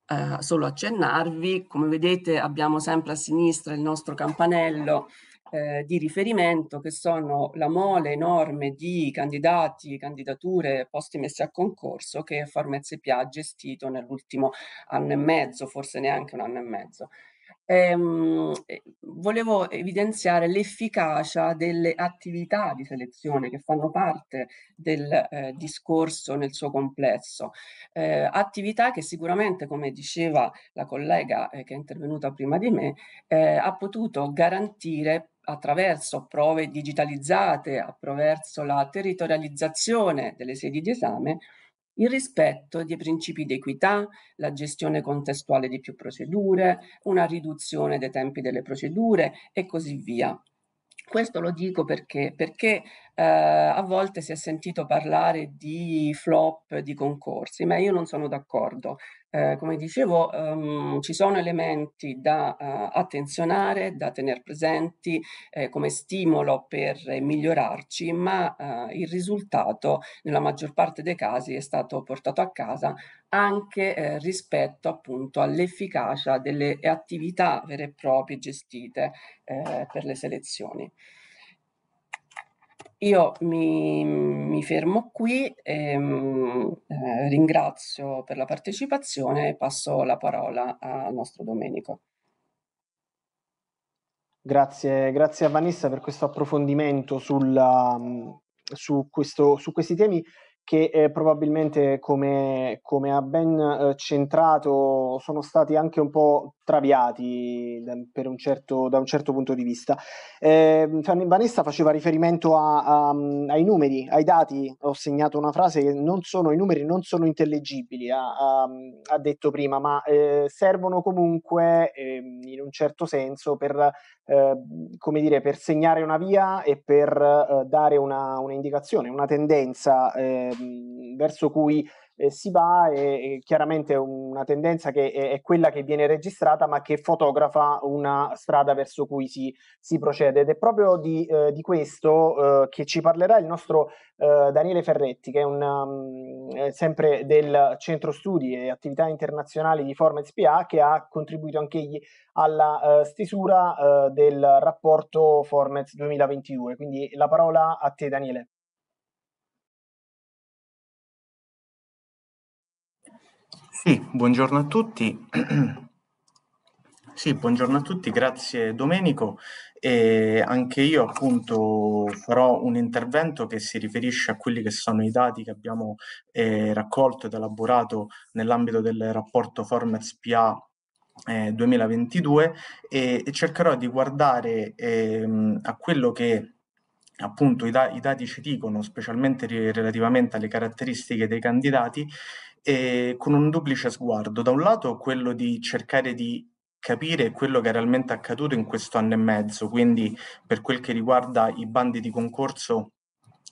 eh, solo accennarvi, come vedete abbiamo sempre a sinistra il nostro campanello eh, di riferimento che sono la mole enorme di candidati, candidature, posti messi a concorso che Farmezia PA ha gestito nell'ultimo anno e mezzo, forse neanche un anno e mezzo ehm, eh, volevo evidenziare l'efficacia delle attività di selezione che fanno parte del eh, discorso nel suo complesso. Eh, attività che sicuramente, come diceva la collega eh, che è intervenuta prima di me, eh, ha potuto garantire attraverso prove digitalizzate, attraverso la territorializzazione delle sedi di esame, il rispetto dei principi di equità, la gestione contestuale di più procedure, una riduzione dei tempi delle procedure e così via. Questo lo dico perché, perché eh, a volte si è sentito parlare di flop di concorsi, ma io non sono d'accordo. Eh, come dicevo, um, ci sono elementi da uh, attenzionare, da tenere presenti eh, come stimolo per migliorarci, ma uh, il risultato nella maggior parte dei casi è stato portato a casa anche eh, rispetto appunto all'efficacia delle attività vere e proprie gestite eh, per le selezioni. Io mi, mi fermo qui, e, ehm, eh, ringrazio per la partecipazione e passo la parola al nostro Domenico. Grazie, grazie a Vanessa per questo approfondimento sulla, su, questo, su questi temi che eh, probabilmente come, come, ha ben eh, centrato sono stati anche un po' traviati un certo, da un certo punto di vista. Eh, Vanessa faceva riferimento a, a, ai numeri, ai dati, ho segnato una frase che non sono, i numeri non sono intellegibili, ha, detto prima, ma eh, servono comunque eh, in un certo senso per, eh, come dire, per segnare una via e per eh, dare una, indicazione, una tendenza ehm, verso cui eh, si va e, e chiaramente una tendenza che è, è, quella che viene registrata ma che fotografa una strada verso cui si, si procede ed è proprio di, eh, di questo eh, che ci parlerà il nostro eh, Daniele Ferretti che è un, um, sempre del centro studi e attività internazionali di Forma SPA che ha contribuito anch'egli alla eh, stesura eh, del rapporto Formez 2022 quindi la parola a te Daniele Sì, buongiorno a tutti. (clears throat) Sì, buongiorno a tutti, grazie Domenico. E anche io appunto farò un intervento che si riferisce a quelli che sono i dati che abbiamo eh, raccolto ed elaborato nell'ambito del rapporto Formers PA eh, 2022 e, e, cercherò di guardare ehm, a quello che appunto i, da i dati ci dicono, specialmente relativamente alle caratteristiche dei candidati eh, con un duplice sguardo. Da un lato quello di cercare di capire quello che è realmente accaduto in questo anno e mezzo, quindi per quel che riguarda i bandi di concorso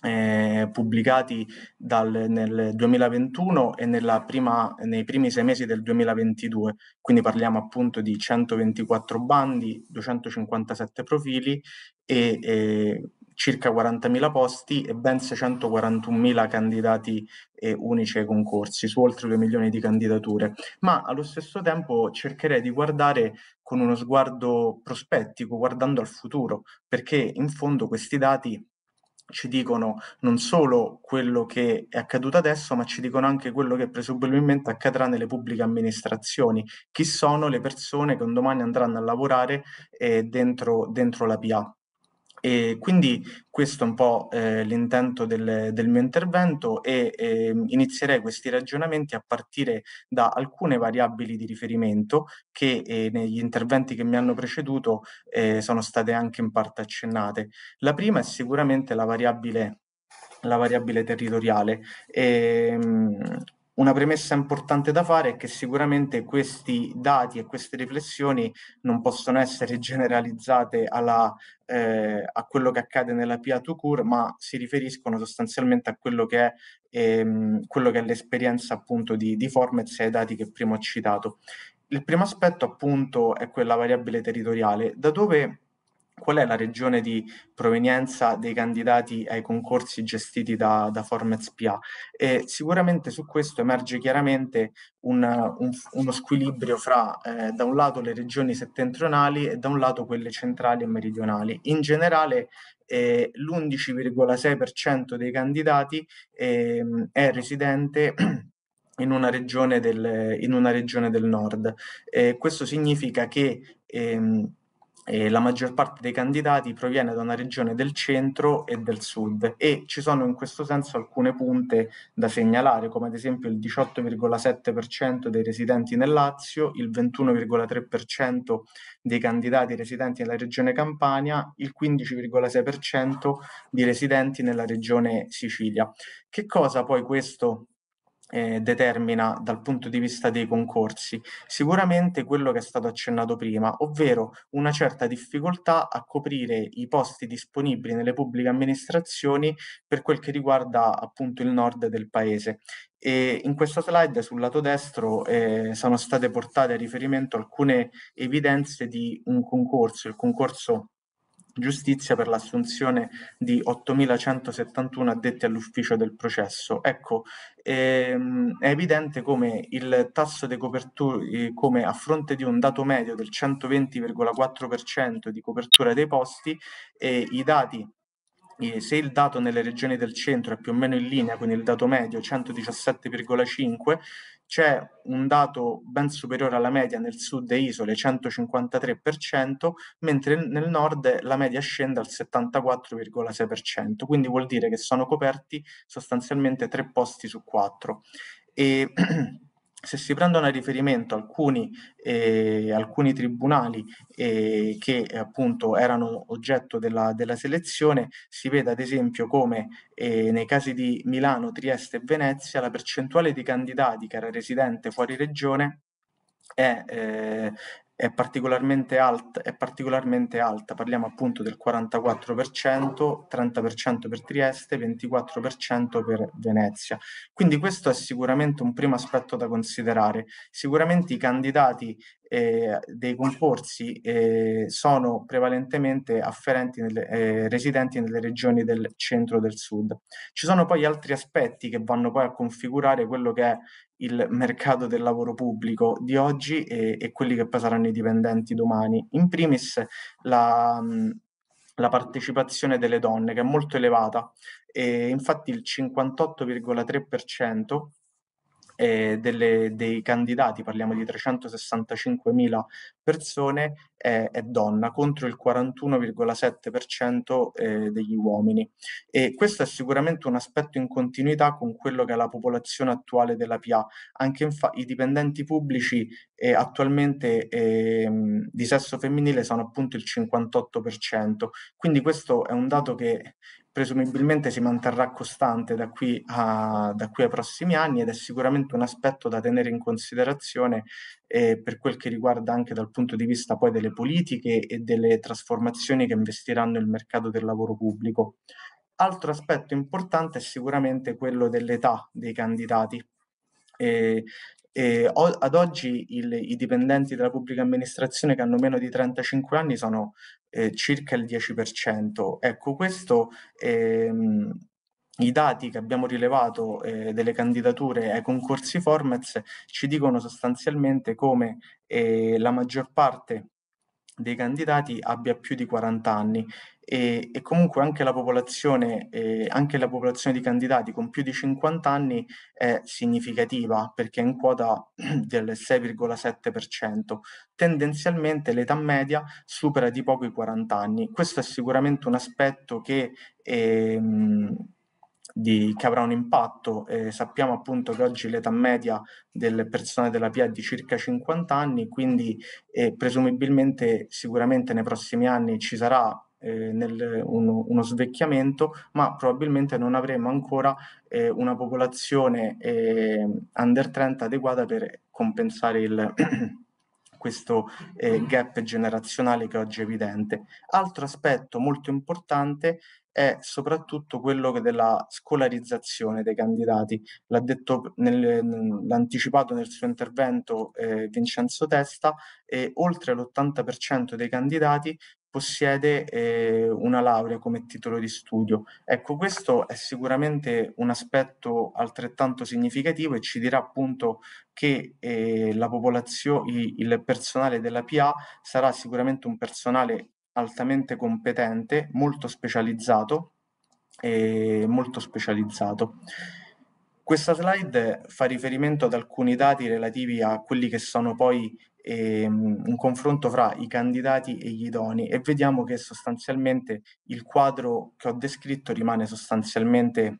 eh, pubblicati dal, nel 2021 e prima, nei primi sei mesi del 2022, quindi parliamo appunto di 124 bandi, 257 profili e eh, circa 40.000 posti e ben 641.000 candidati eh, unici ai concorsi, su oltre 2 milioni di candidature, ma allo stesso tempo cercherei di guardare con uno sguardo prospettico, guardando al futuro, perché in fondo questi dati ci dicono non solo quello che è accaduto adesso, ma ci dicono anche quello che presumibilmente accadrà nelle pubbliche amministrazioni, chi sono le persone che un domani andranno a lavorare eh, dentro, dentro la PA. E quindi questo è un po' eh, l'intento del, del, mio intervento e eh, inizierei questi ragionamenti a partire da alcune variabili di riferimento che eh, negli interventi che mi hanno preceduto eh, sono state anche in parte accennate. La prima è sicuramente la variabile la variabile territoriale. E, ehm, una premessa importante da fare è che sicuramente questi dati e queste riflessioni non possono essere (laughs) generalizzate alla, eh, a quello che accade nella PIA to cure, ma si riferiscono sostanzialmente a quello che è, ehm, quello che è l'esperienza appunto di, di Formez e ai dati che prima ho citato. Il primo aspetto appunto è quella variabile territoriale, da dove qual è la regione di provenienza dei candidati ai concorsi gestiti da, da Formez e sicuramente su questo emerge chiaramente un, un, uno squilibrio fra eh, da un lato le regioni settentrionali e da un lato quelle centrali e meridionali. In generale eh, l'11,6% dei candidati eh, è residente (clears throat) in una regione del, in una regione del nord. questo significa che ehm, eh, la maggior parte dei candidati proviene da una regione del centro e del sud e ci sono in questo senso alcune punte da segnalare, come ad esempio il 18,7% dei residenti nel Lazio, il 21,3% dei candidati residenti nella regione Campania, il 15,6% di residenti nella regione Sicilia. Che cosa poi questo eh, determina dal punto di vista dei concorsi? Sicuramente quello che è stato accennato prima, ovvero una certa difficoltà a coprire i posti disponibili nelle pubbliche amministrazioni per quel che riguarda appunto il nord del paese. E in questa slide sul lato destro eh, sono state portate a riferimento alcune evidenze di un concorso, il concorso giustizia per l'assunzione di 8.171 addetti all'ufficio del processo. Ecco, ehm, è evidente come il tasso di copertura, eh, come a fronte di un dato medio del 120,4% di copertura dei posti, eh, i dati eh, se il dato nelle regioni del centro è più o meno in linea con il dato medio 117,5, c'è un dato ben superiore alla media nel sud e isole, 153%, mentre nel nord la media scende al 74,6%, quindi vuol dire che sono coperti sostanzialmente tre posti su quattro. E (clears throat) se si prendono a riferimento alcuni, eh, alcuni tribunali eh, che appunto erano oggetto della, della, selezione, si vede ad esempio come eh, nei casi di Milano, Trieste e Venezia la percentuale di candidati che era residente fuori regione è eh, è particolarmente, alta, è particolarmente alta, parliamo appunto del 44%, 30% per Trieste, 24% per Venezia. Quindi questo è sicuramente un primo aspetto da considerare. Sicuramente i candidati eh, dei concorsi eh, sono prevalentemente afferenti nelle, eh, residenti nelle regioni del centro del sud. Ci sono poi altri aspetti che vanno poi a configurare quello che è il mercato del lavoro pubblico di oggi e, e quelli che poi saranno i dipendenti domani. In primis la, la partecipazione delle donne che è molto elevata e infatti il 58,3% eh, delle, dei candidati, parliamo di 365.000 persone, eh, è donna contro il 41,7% eh, degli uomini. E questo è sicuramente un aspetto in continuità con quello che è la popolazione attuale della PA. Anche infa- i dipendenti pubblici eh, attualmente ehm, di sesso femminile sono appunto il 58%, quindi questo è un dato che presumibilmente si manterrà costante da qui, a, da qui, ai prossimi anni ed è sicuramente un aspetto da tenere in considerazione eh, per quel che riguarda anche dal punto di vista poi delle politiche e delle trasformazioni che investiranno il mercato del lavoro pubblico. Altro aspetto importante è sicuramente quello dell'età dei candidati. Eh, e o- ad oggi il, i dipendenti della pubblica amministrazione che hanno meno di 35 anni sono eh, circa il 10%. Ecco, questo ehm, i dati che abbiamo rilevato eh, delle candidature ai concorsi Formez ci dicono sostanzialmente come eh, la maggior parte dei candidati abbia più di 40 anni e, e comunque anche la, eh, anche la, popolazione, di candidati con più di 50 anni è significativa perché è in quota (clears throat) del 6,7%. Tendenzialmente l'età media supera di poco i 40 anni. Questo è sicuramente un aspetto che... Ehm, di, che avrà un impatto. Eh, sappiamo appunto che oggi l'età media delle persone della PIA è di circa 50 anni, quindi eh, presumibilmente sicuramente nei prossimi anni ci sarà eh, nel, uno, uno svecchiamento, ma probabilmente non avremo ancora eh, una popolazione eh, under 30 adeguata per compensare il, (clears throat) questo eh, gap generazionale che oggi è evidente. Altro aspetto molto importante è soprattutto quello della scolarizzazione dei candidati. L'ha detto nel, l'ha anticipato nel suo intervento eh, Vincenzo Testa e oltre l'80% dei candidati possiede eh, una laurea come titolo di studio. Ecco, questo è sicuramente un aspetto altrettanto significativo e ci dirà appunto che eh, la popolazione, il personale della PA sarà sicuramente un personale altamente competente, molto specializzato e molto specializzato. Questa slide fa riferimento ad alcuni dati relativi a quelli che sono poi e, um, un confronto fra i candidati e gli idoni e vediamo che sostanzialmente il quadro che ho descritto rimane sostanzialmente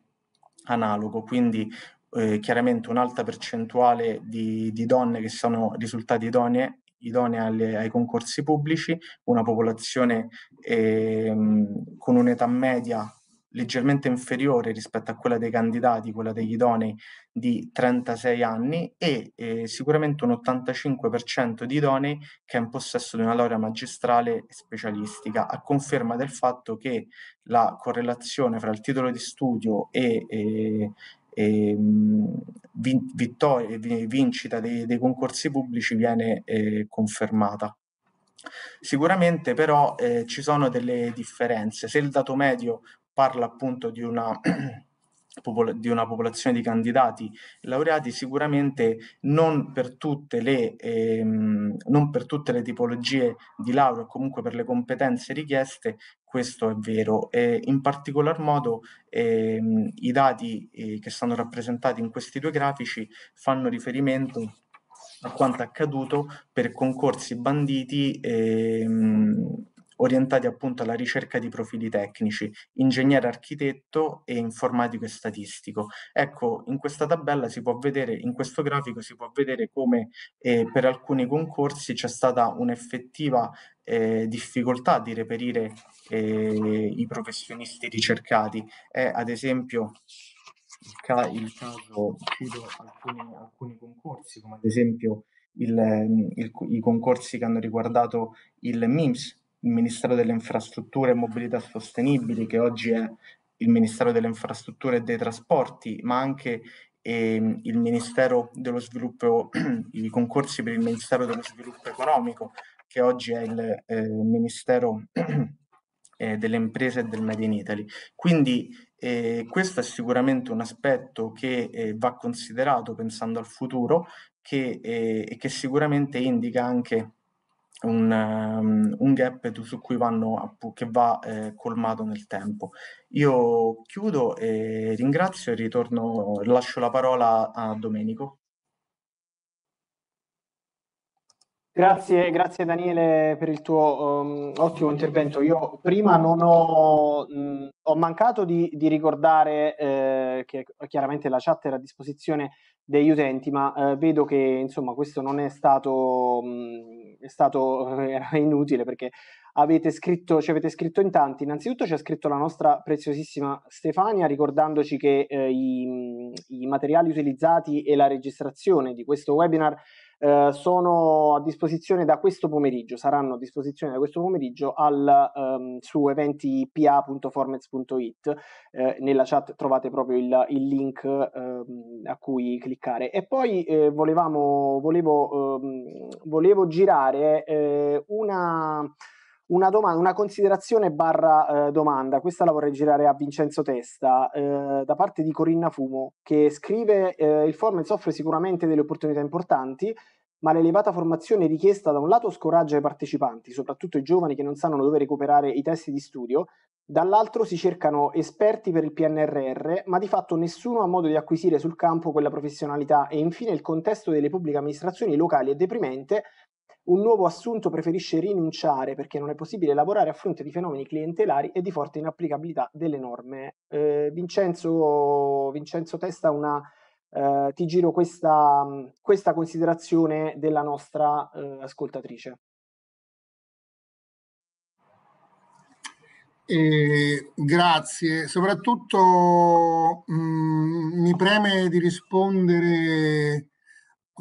analogo, quindi eh, chiaramente un'alta percentuale di, di donne che sono risultate idonee idonea alle, ai concorsi pubblici, una popolazione ehm, con un'età media leggermente inferiore rispetto a quella dei candidati, quella degli idonei di 36 anni e eh, sicuramente un 85% di idonei che è in possesso di una laurea magistrale specialistica, a conferma del fatto che la correlazione fra il titolo di studio e, eh, e, mm, e vittoria, vincita dei, dei, concorsi pubblici viene eh, confermata. Sicuramente però eh, ci sono delle differenze. Se il dato medio parla appunto di una, (clears throat) di una popolazione di candidati laureati, sicuramente non per tutte le, ehm, non per tutte le tipologie di laurea o comunque per le competenze richieste, questo è vero. E in particolar modo ehm, i dati eh, che sono rappresentati in questi due grafici fanno riferimento a quanto accaduto per concorsi banditi ehm, orientati appunto alla ricerca di profili tecnici, ingegnere architetto e informatico e statistico. Ecco, in questa tabella si può vedere, in questo grafico si può vedere come eh, per alcuni concorsi c'è stata un'effettiva eh, difficoltà di reperire eh, i professionisti ricercati. È ad esempio il, caso, cito alcuni, alcuni concorsi, come ad esempio il, il, i concorsi che hanno riguardato il MIMS il Ministero delle Infrastrutture e Mobilità Sostenibili, che oggi è il Ministero delle Infrastrutture e dei Trasporti, ma anche eh, il Ministero dello Sviluppo, (clears throat) i concorsi per il Ministero dello Sviluppo Economico, che oggi è il eh, Ministero (clears throat) eh, delle Imprese e del Made in Italy. Quindi eh, questo è sicuramente un aspetto che eh, va considerato pensando al futuro che, eh, e che sicuramente indica anche un, um, un gap su cui vanno, che va eh, colmato nel tempo. Io chiudo e ringrazio e ritorno, lascio la parola a Domenico. Grazie, grazie Daniele per il tuo um, ottimo intervento. Io prima non ho, mh, ho mancato di, di ricordare eh, che chiaramente la chat era a disposizione degli utenti, ma eh, vedo che insomma questo non è stato, mh, mm, è stato eh, era inutile perché avete scritto, ci avete scritto in tanti. Innanzitutto ci ha scritto la nostra preziosissima Stefania ricordandoci che eh, i, mm, i materiali utilizzati e la registrazione di questo webinar eh, sono a disposizione da questo pomeriggio, saranno a disposizione da questo pomeriggio al, ehm, su eventipa.formance.it. Eh, nella chat trovate proprio il, il link ehm, a cui cliccare. E poi eh, volevamo, volevo, ehm, volevo girare eh, una una, domanda, una considerazione barra eh, domanda, questa la vorrei girare a Vincenzo Testa, eh, da parte di Corinna Fumo, che scrive eh, il Formens offre sicuramente delle opportunità importanti, ma l'elevata formazione richiesta da un lato scoraggia i partecipanti, soprattutto i giovani che non sanno dove recuperare i testi di studio, dall'altro si cercano esperti per il PNRR, ma di fatto nessuno ha modo di acquisire sul campo quella professionalità e infine il contesto delle pubbliche amministrazioni locali è deprimente un nuovo assunto preferisce rinunciare perché non è possibile lavorare a fronte di fenomeni clientelari e di forte inapplicabilità delle norme. Eh, Vincenzo, Vincenzo, Testa, una, eh, ti giro questa, questa, considerazione della nostra eh, ascoltatrice. Eh, grazie, soprattutto mh, mm, mi preme di rispondere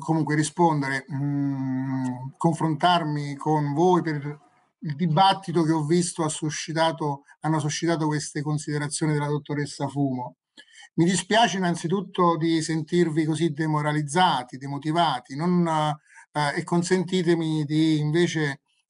comunque rispondere, mh, mm, confrontarmi con voi per il dibattito che ho visto ha suscitato, hanno suscitato queste considerazioni della dottoressa Fumo. Mi dispiace innanzitutto di sentirvi così demoralizzati, demotivati, non, eh, e consentitemi di invece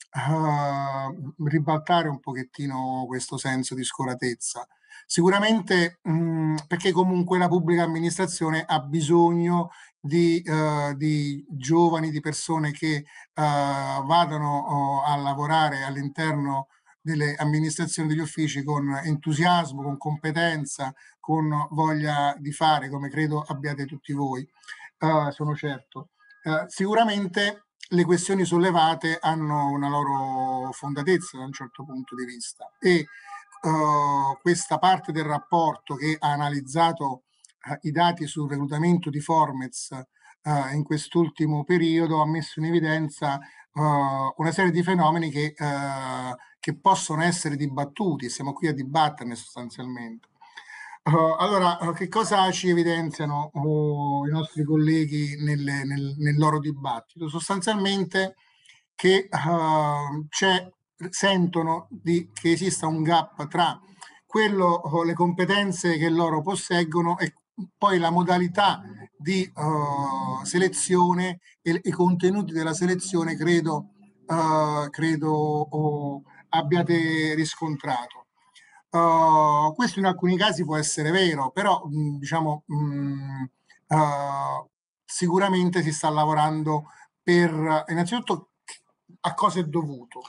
eh, ribaltare un pochettino questo senso di scoratezza. Sicuramente mh, mm, perché comunque la pubblica amministrazione ha bisogno di, eh, di giovani, di persone che eh, vadano oh, a lavorare all'interno delle amministrazioni degli uffici con entusiasmo, con competenza, con voglia di fare, come credo abbiate tutti voi, eh, sono certo. Eh, sicuramente le questioni sollevate hanno una loro fondatezza da un certo punto di vista e eh, questa parte del rapporto che ha analizzato eh, i dati sul reclutamento di Formez eh, in quest'ultimo periodo ha messo in evidenza eh, una serie di fenomeni che, eh, che, possono essere dibattuti, siamo qui a dibatterne sostanzialmente. Eh, allora, eh, che cosa ci evidenziano oh, i nostri colleghi nelle, nel, nel, loro dibattito? Sostanzialmente che sentono di, che esista un gap tra quello, oh, le competenze che loro posseggono e poi la modalità di uh, selezione e i contenuti della selezione credo, uh, credo oh, abbiate riscontrato. Uh, questo in alcuni casi può essere vero, però mh, mm, diciamo, mh, mm, sicuramente si sta lavorando per innanzitutto a cosa è dovuto.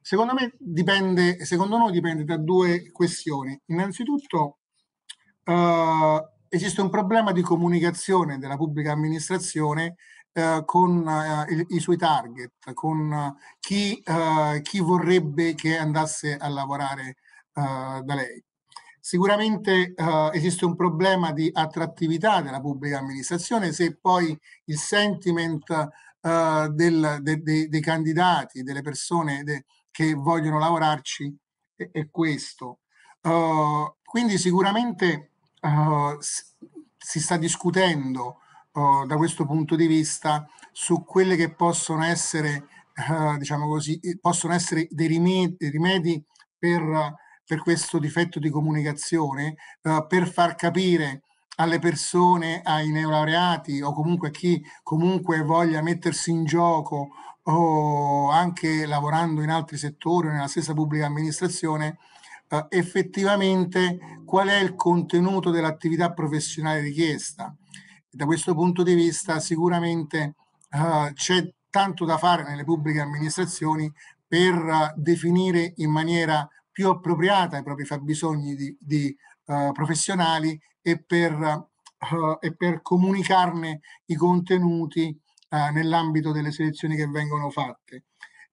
Secondo me dipende, secondo noi dipende da due questioni. Innanzitutto Uh, esiste un problema di comunicazione della pubblica amministrazione eh, con eh, il, i suoi target, con eh, chi, eh, chi, vorrebbe che andasse a lavorare eh, da lei. Sicuramente eh, esiste un problema di attrattività della pubblica amministrazione se poi il sentiment eh, del, de, de, dei candidati, delle persone de, che vogliono lavorarci è, è questo. Uh, quindi sicuramente eh, si sta discutendo uh, da questo punto di vista su quelle che possono essere, uh, diciamo così, possono essere dei rimedi, rimedi per, per, questo difetto di comunicazione, per far capire alle persone, ai neolaureati o comunque a chi comunque voglia mettersi in gioco o anche lavorando in altri settori o nella stessa pubblica amministrazione, eh, effettivamente qual è il contenuto dell'attività professionale richiesta. Da questo punto di vista sicuramente eh, c'è tanto da fare nelle pubbliche amministrazioni per eh, definire in maniera più appropriata i propri fabbisogni di, di, eh, professionali e per, eh, e per, comunicarne i contenuti eh, nell'ambito delle selezioni che vengono fatte.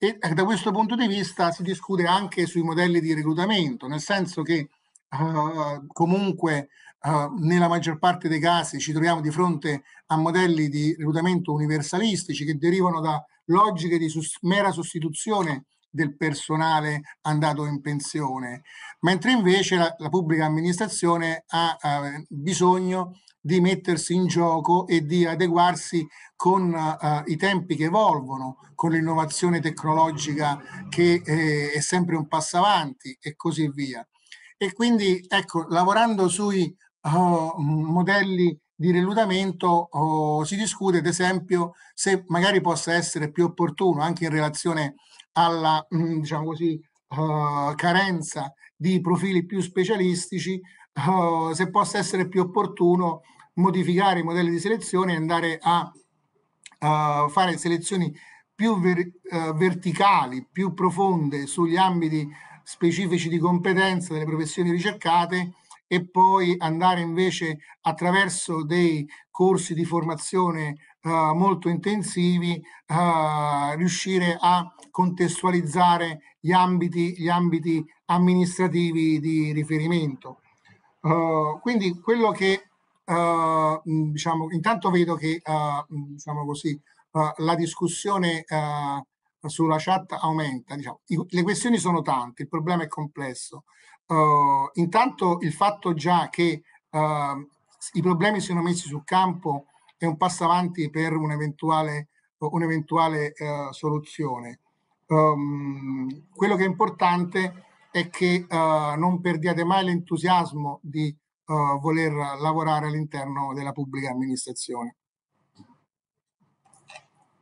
E eh, da questo punto di vista si discute anche sui modelli di reclutamento, nel senso che eh, comunque eh, nella maggior parte dei casi ci troviamo di fronte a modelli di reclutamento universalistici che derivano da logiche di sus mera sostituzione del personale andato in pensione, mentre invece la, la pubblica amministrazione ha eh, bisogno di mettersi in gioco e di adeguarsi con eh, i tempi che evolvono, con l'innovazione tecnologica che eh, è sempre un passo avanti e così via. E quindi, ecco, lavorando sui oh, modelli di reclutamento oh, si discute, ad esempio, se magari possa essere più opportuno anche in relazione alla, mh, mm, diciamo così, uh, carenza di profili più specialistici, uh, se possa essere più opportuno modificare i modelli di selezione e andare a uh, fare selezioni più ver uh, verticali, più profonde sugli ambiti specifici di competenza delle professioni ricercate e poi andare invece attraverso dei corsi di formazione Uh, molto intensivi, uh, riuscire a contestualizzare gli ambiti, gli ambiti amministrativi di riferimento. Uh, quindi quello che uh, diciamo, intanto vedo che uh, diciamo così, la discussione sulla chat aumenta. Diciamo. I, le questioni sono tante, il problema è complesso. intanto il fatto già che i problemi siano messi sul campo è un passo avanti per un'eventuale un soluzione. Um, quello che è importante è che uh, non perdiate mai l'entusiasmo di uh, voler lavorare all'interno della pubblica amministrazione.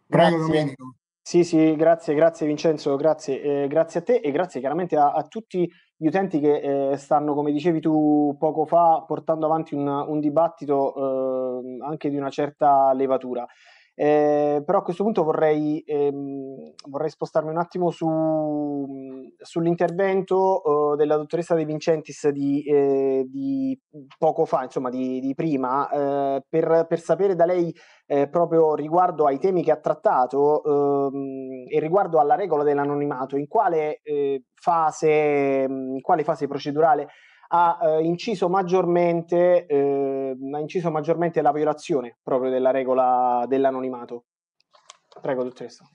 Prego Domenico. Sì, sì, grazie, grazie Vincenzo, grazie, eh, grazie a te e grazie chiaramente a, a tutti gli utenti che eh, stanno, come dicevi tu poco fa, portando avanti un, un dibattito eh, anche di una certa levatura. Eh, però a questo punto vorrei, ehm, vorrei spostarmi un attimo su, sull'intervento eh, della dottoressa De Vincentis di, eh, di poco fa, insomma di, di prima, eh, per, per, sapere da lei eh, proprio riguardo ai temi che ha trattato ehm, e riguardo alla regola dell'anonimato, in quale, eh, fase, in quale fase procedurale ha eh, inciso maggiormente eh, ha inciso maggiormente la violazione proprio della regola dell'anonimato. Prego, dottoressa.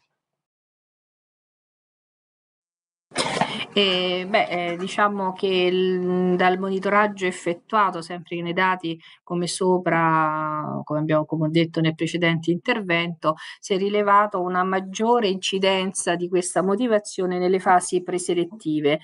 Eh, beh, eh, diciamo che il, dal monitoraggio effettuato sempre nei dati come sopra, come abbiamo come detto nel precedente intervento, si è rilevato una maggiore incidenza di questa motivazione nelle fasi preselettive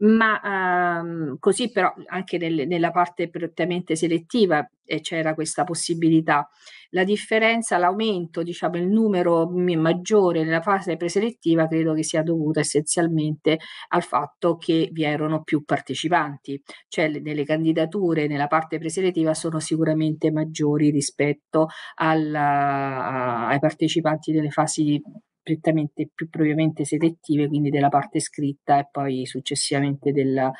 ma ehm, così però anche nel, nella parte prettamente selettiva eh, c'era questa possibilità. La differenza, l'aumento, diciamo il numero maggiore nella fase preselettiva credo che sia dovuto essenzialmente al fatto che vi erano più partecipanti, cioè le, nelle candidature nella parte preselettiva sono sicuramente maggiori rispetto al, ai partecipanti delle fasi prettamente più propriamente selettive, quindi della parte scritta e poi successivamente della,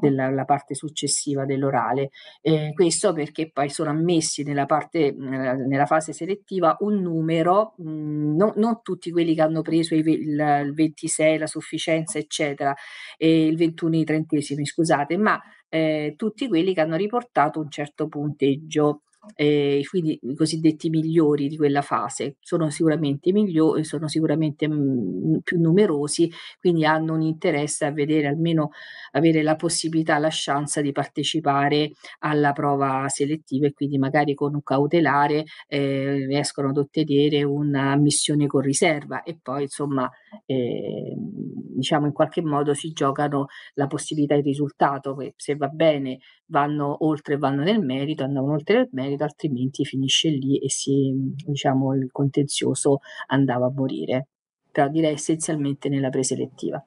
della parte successiva dell'orale. Eh, questo perché poi sono ammessi nella, parte, nella fase selettiva un numero, mh, mm, non, non, tutti quelli che hanno preso il, il 26, la sufficienza, eccetera, e il 21 i trentesimi, scusate, ma eh, tutti quelli che hanno riportato un certo punteggio eh, quindi i cosiddetti migliori di quella fase, sono sicuramente migliori, sono sicuramente mh, mhmm, più numerosi, quindi hanno un interesse a vedere almeno avere la possibilità, la chance di partecipare alla prova selettiva e quindi magari con un cautelare eh, riescono ad ottenere una missione con riserva e poi insomma eh, diciamo in qualche modo si giocano la possibilità di risultato, se va bene vanno oltre, vanno nel merito, andavano oltre nel merito ed altrimenti finisce lì e si, diciamo, il contenzioso andava a morire, però direi essenzialmente nella preselettiva.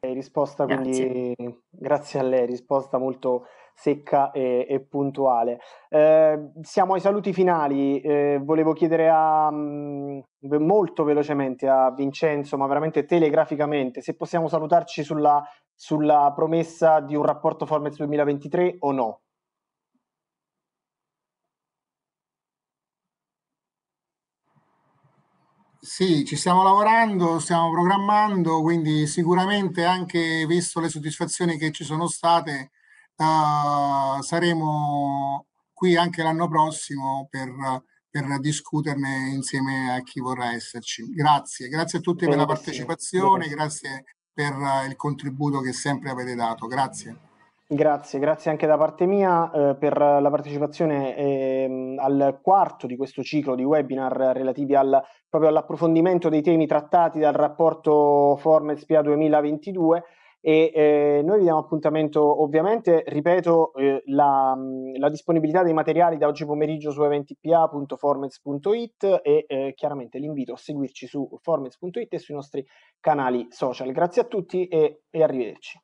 Risposta grazie. quindi, grazie a lei, risposta molto secca e, e puntuale. Eh, siamo ai saluti finali, eh, volevo chiedere a, mm, molto velocemente a Vincenzo, ma veramente telegraficamente, se possiamo salutarci sulla, sulla promessa di un rapporto Formez 2023 o no. Sì, ci stiamo lavorando, stiamo programmando, quindi sicuramente anche visto le soddisfazioni che ci sono state, uh, saremo qui anche l'anno prossimo per, per, discuterne insieme a chi vorrà esserci. Grazie, grazie a tutti per la partecipazione, grazie per il contributo che sempre avete dato. Grazie. Grazie, grazie anche da parte mia eh, per la partecipazione eh, al quarto di questo ciclo di webinar relativi al, proprio all'approfondimento dei temi trattati dal rapporto Formez PA 2022 e eh, noi vi diamo appuntamento ovviamente, ripeto, eh, la, la, disponibilità dei materiali da oggi pomeriggio su eventpa.formez.it e eh, chiaramente l'invito a seguirci su formez.it e sui nostri canali social. Grazie a tutti e, e arrivederci.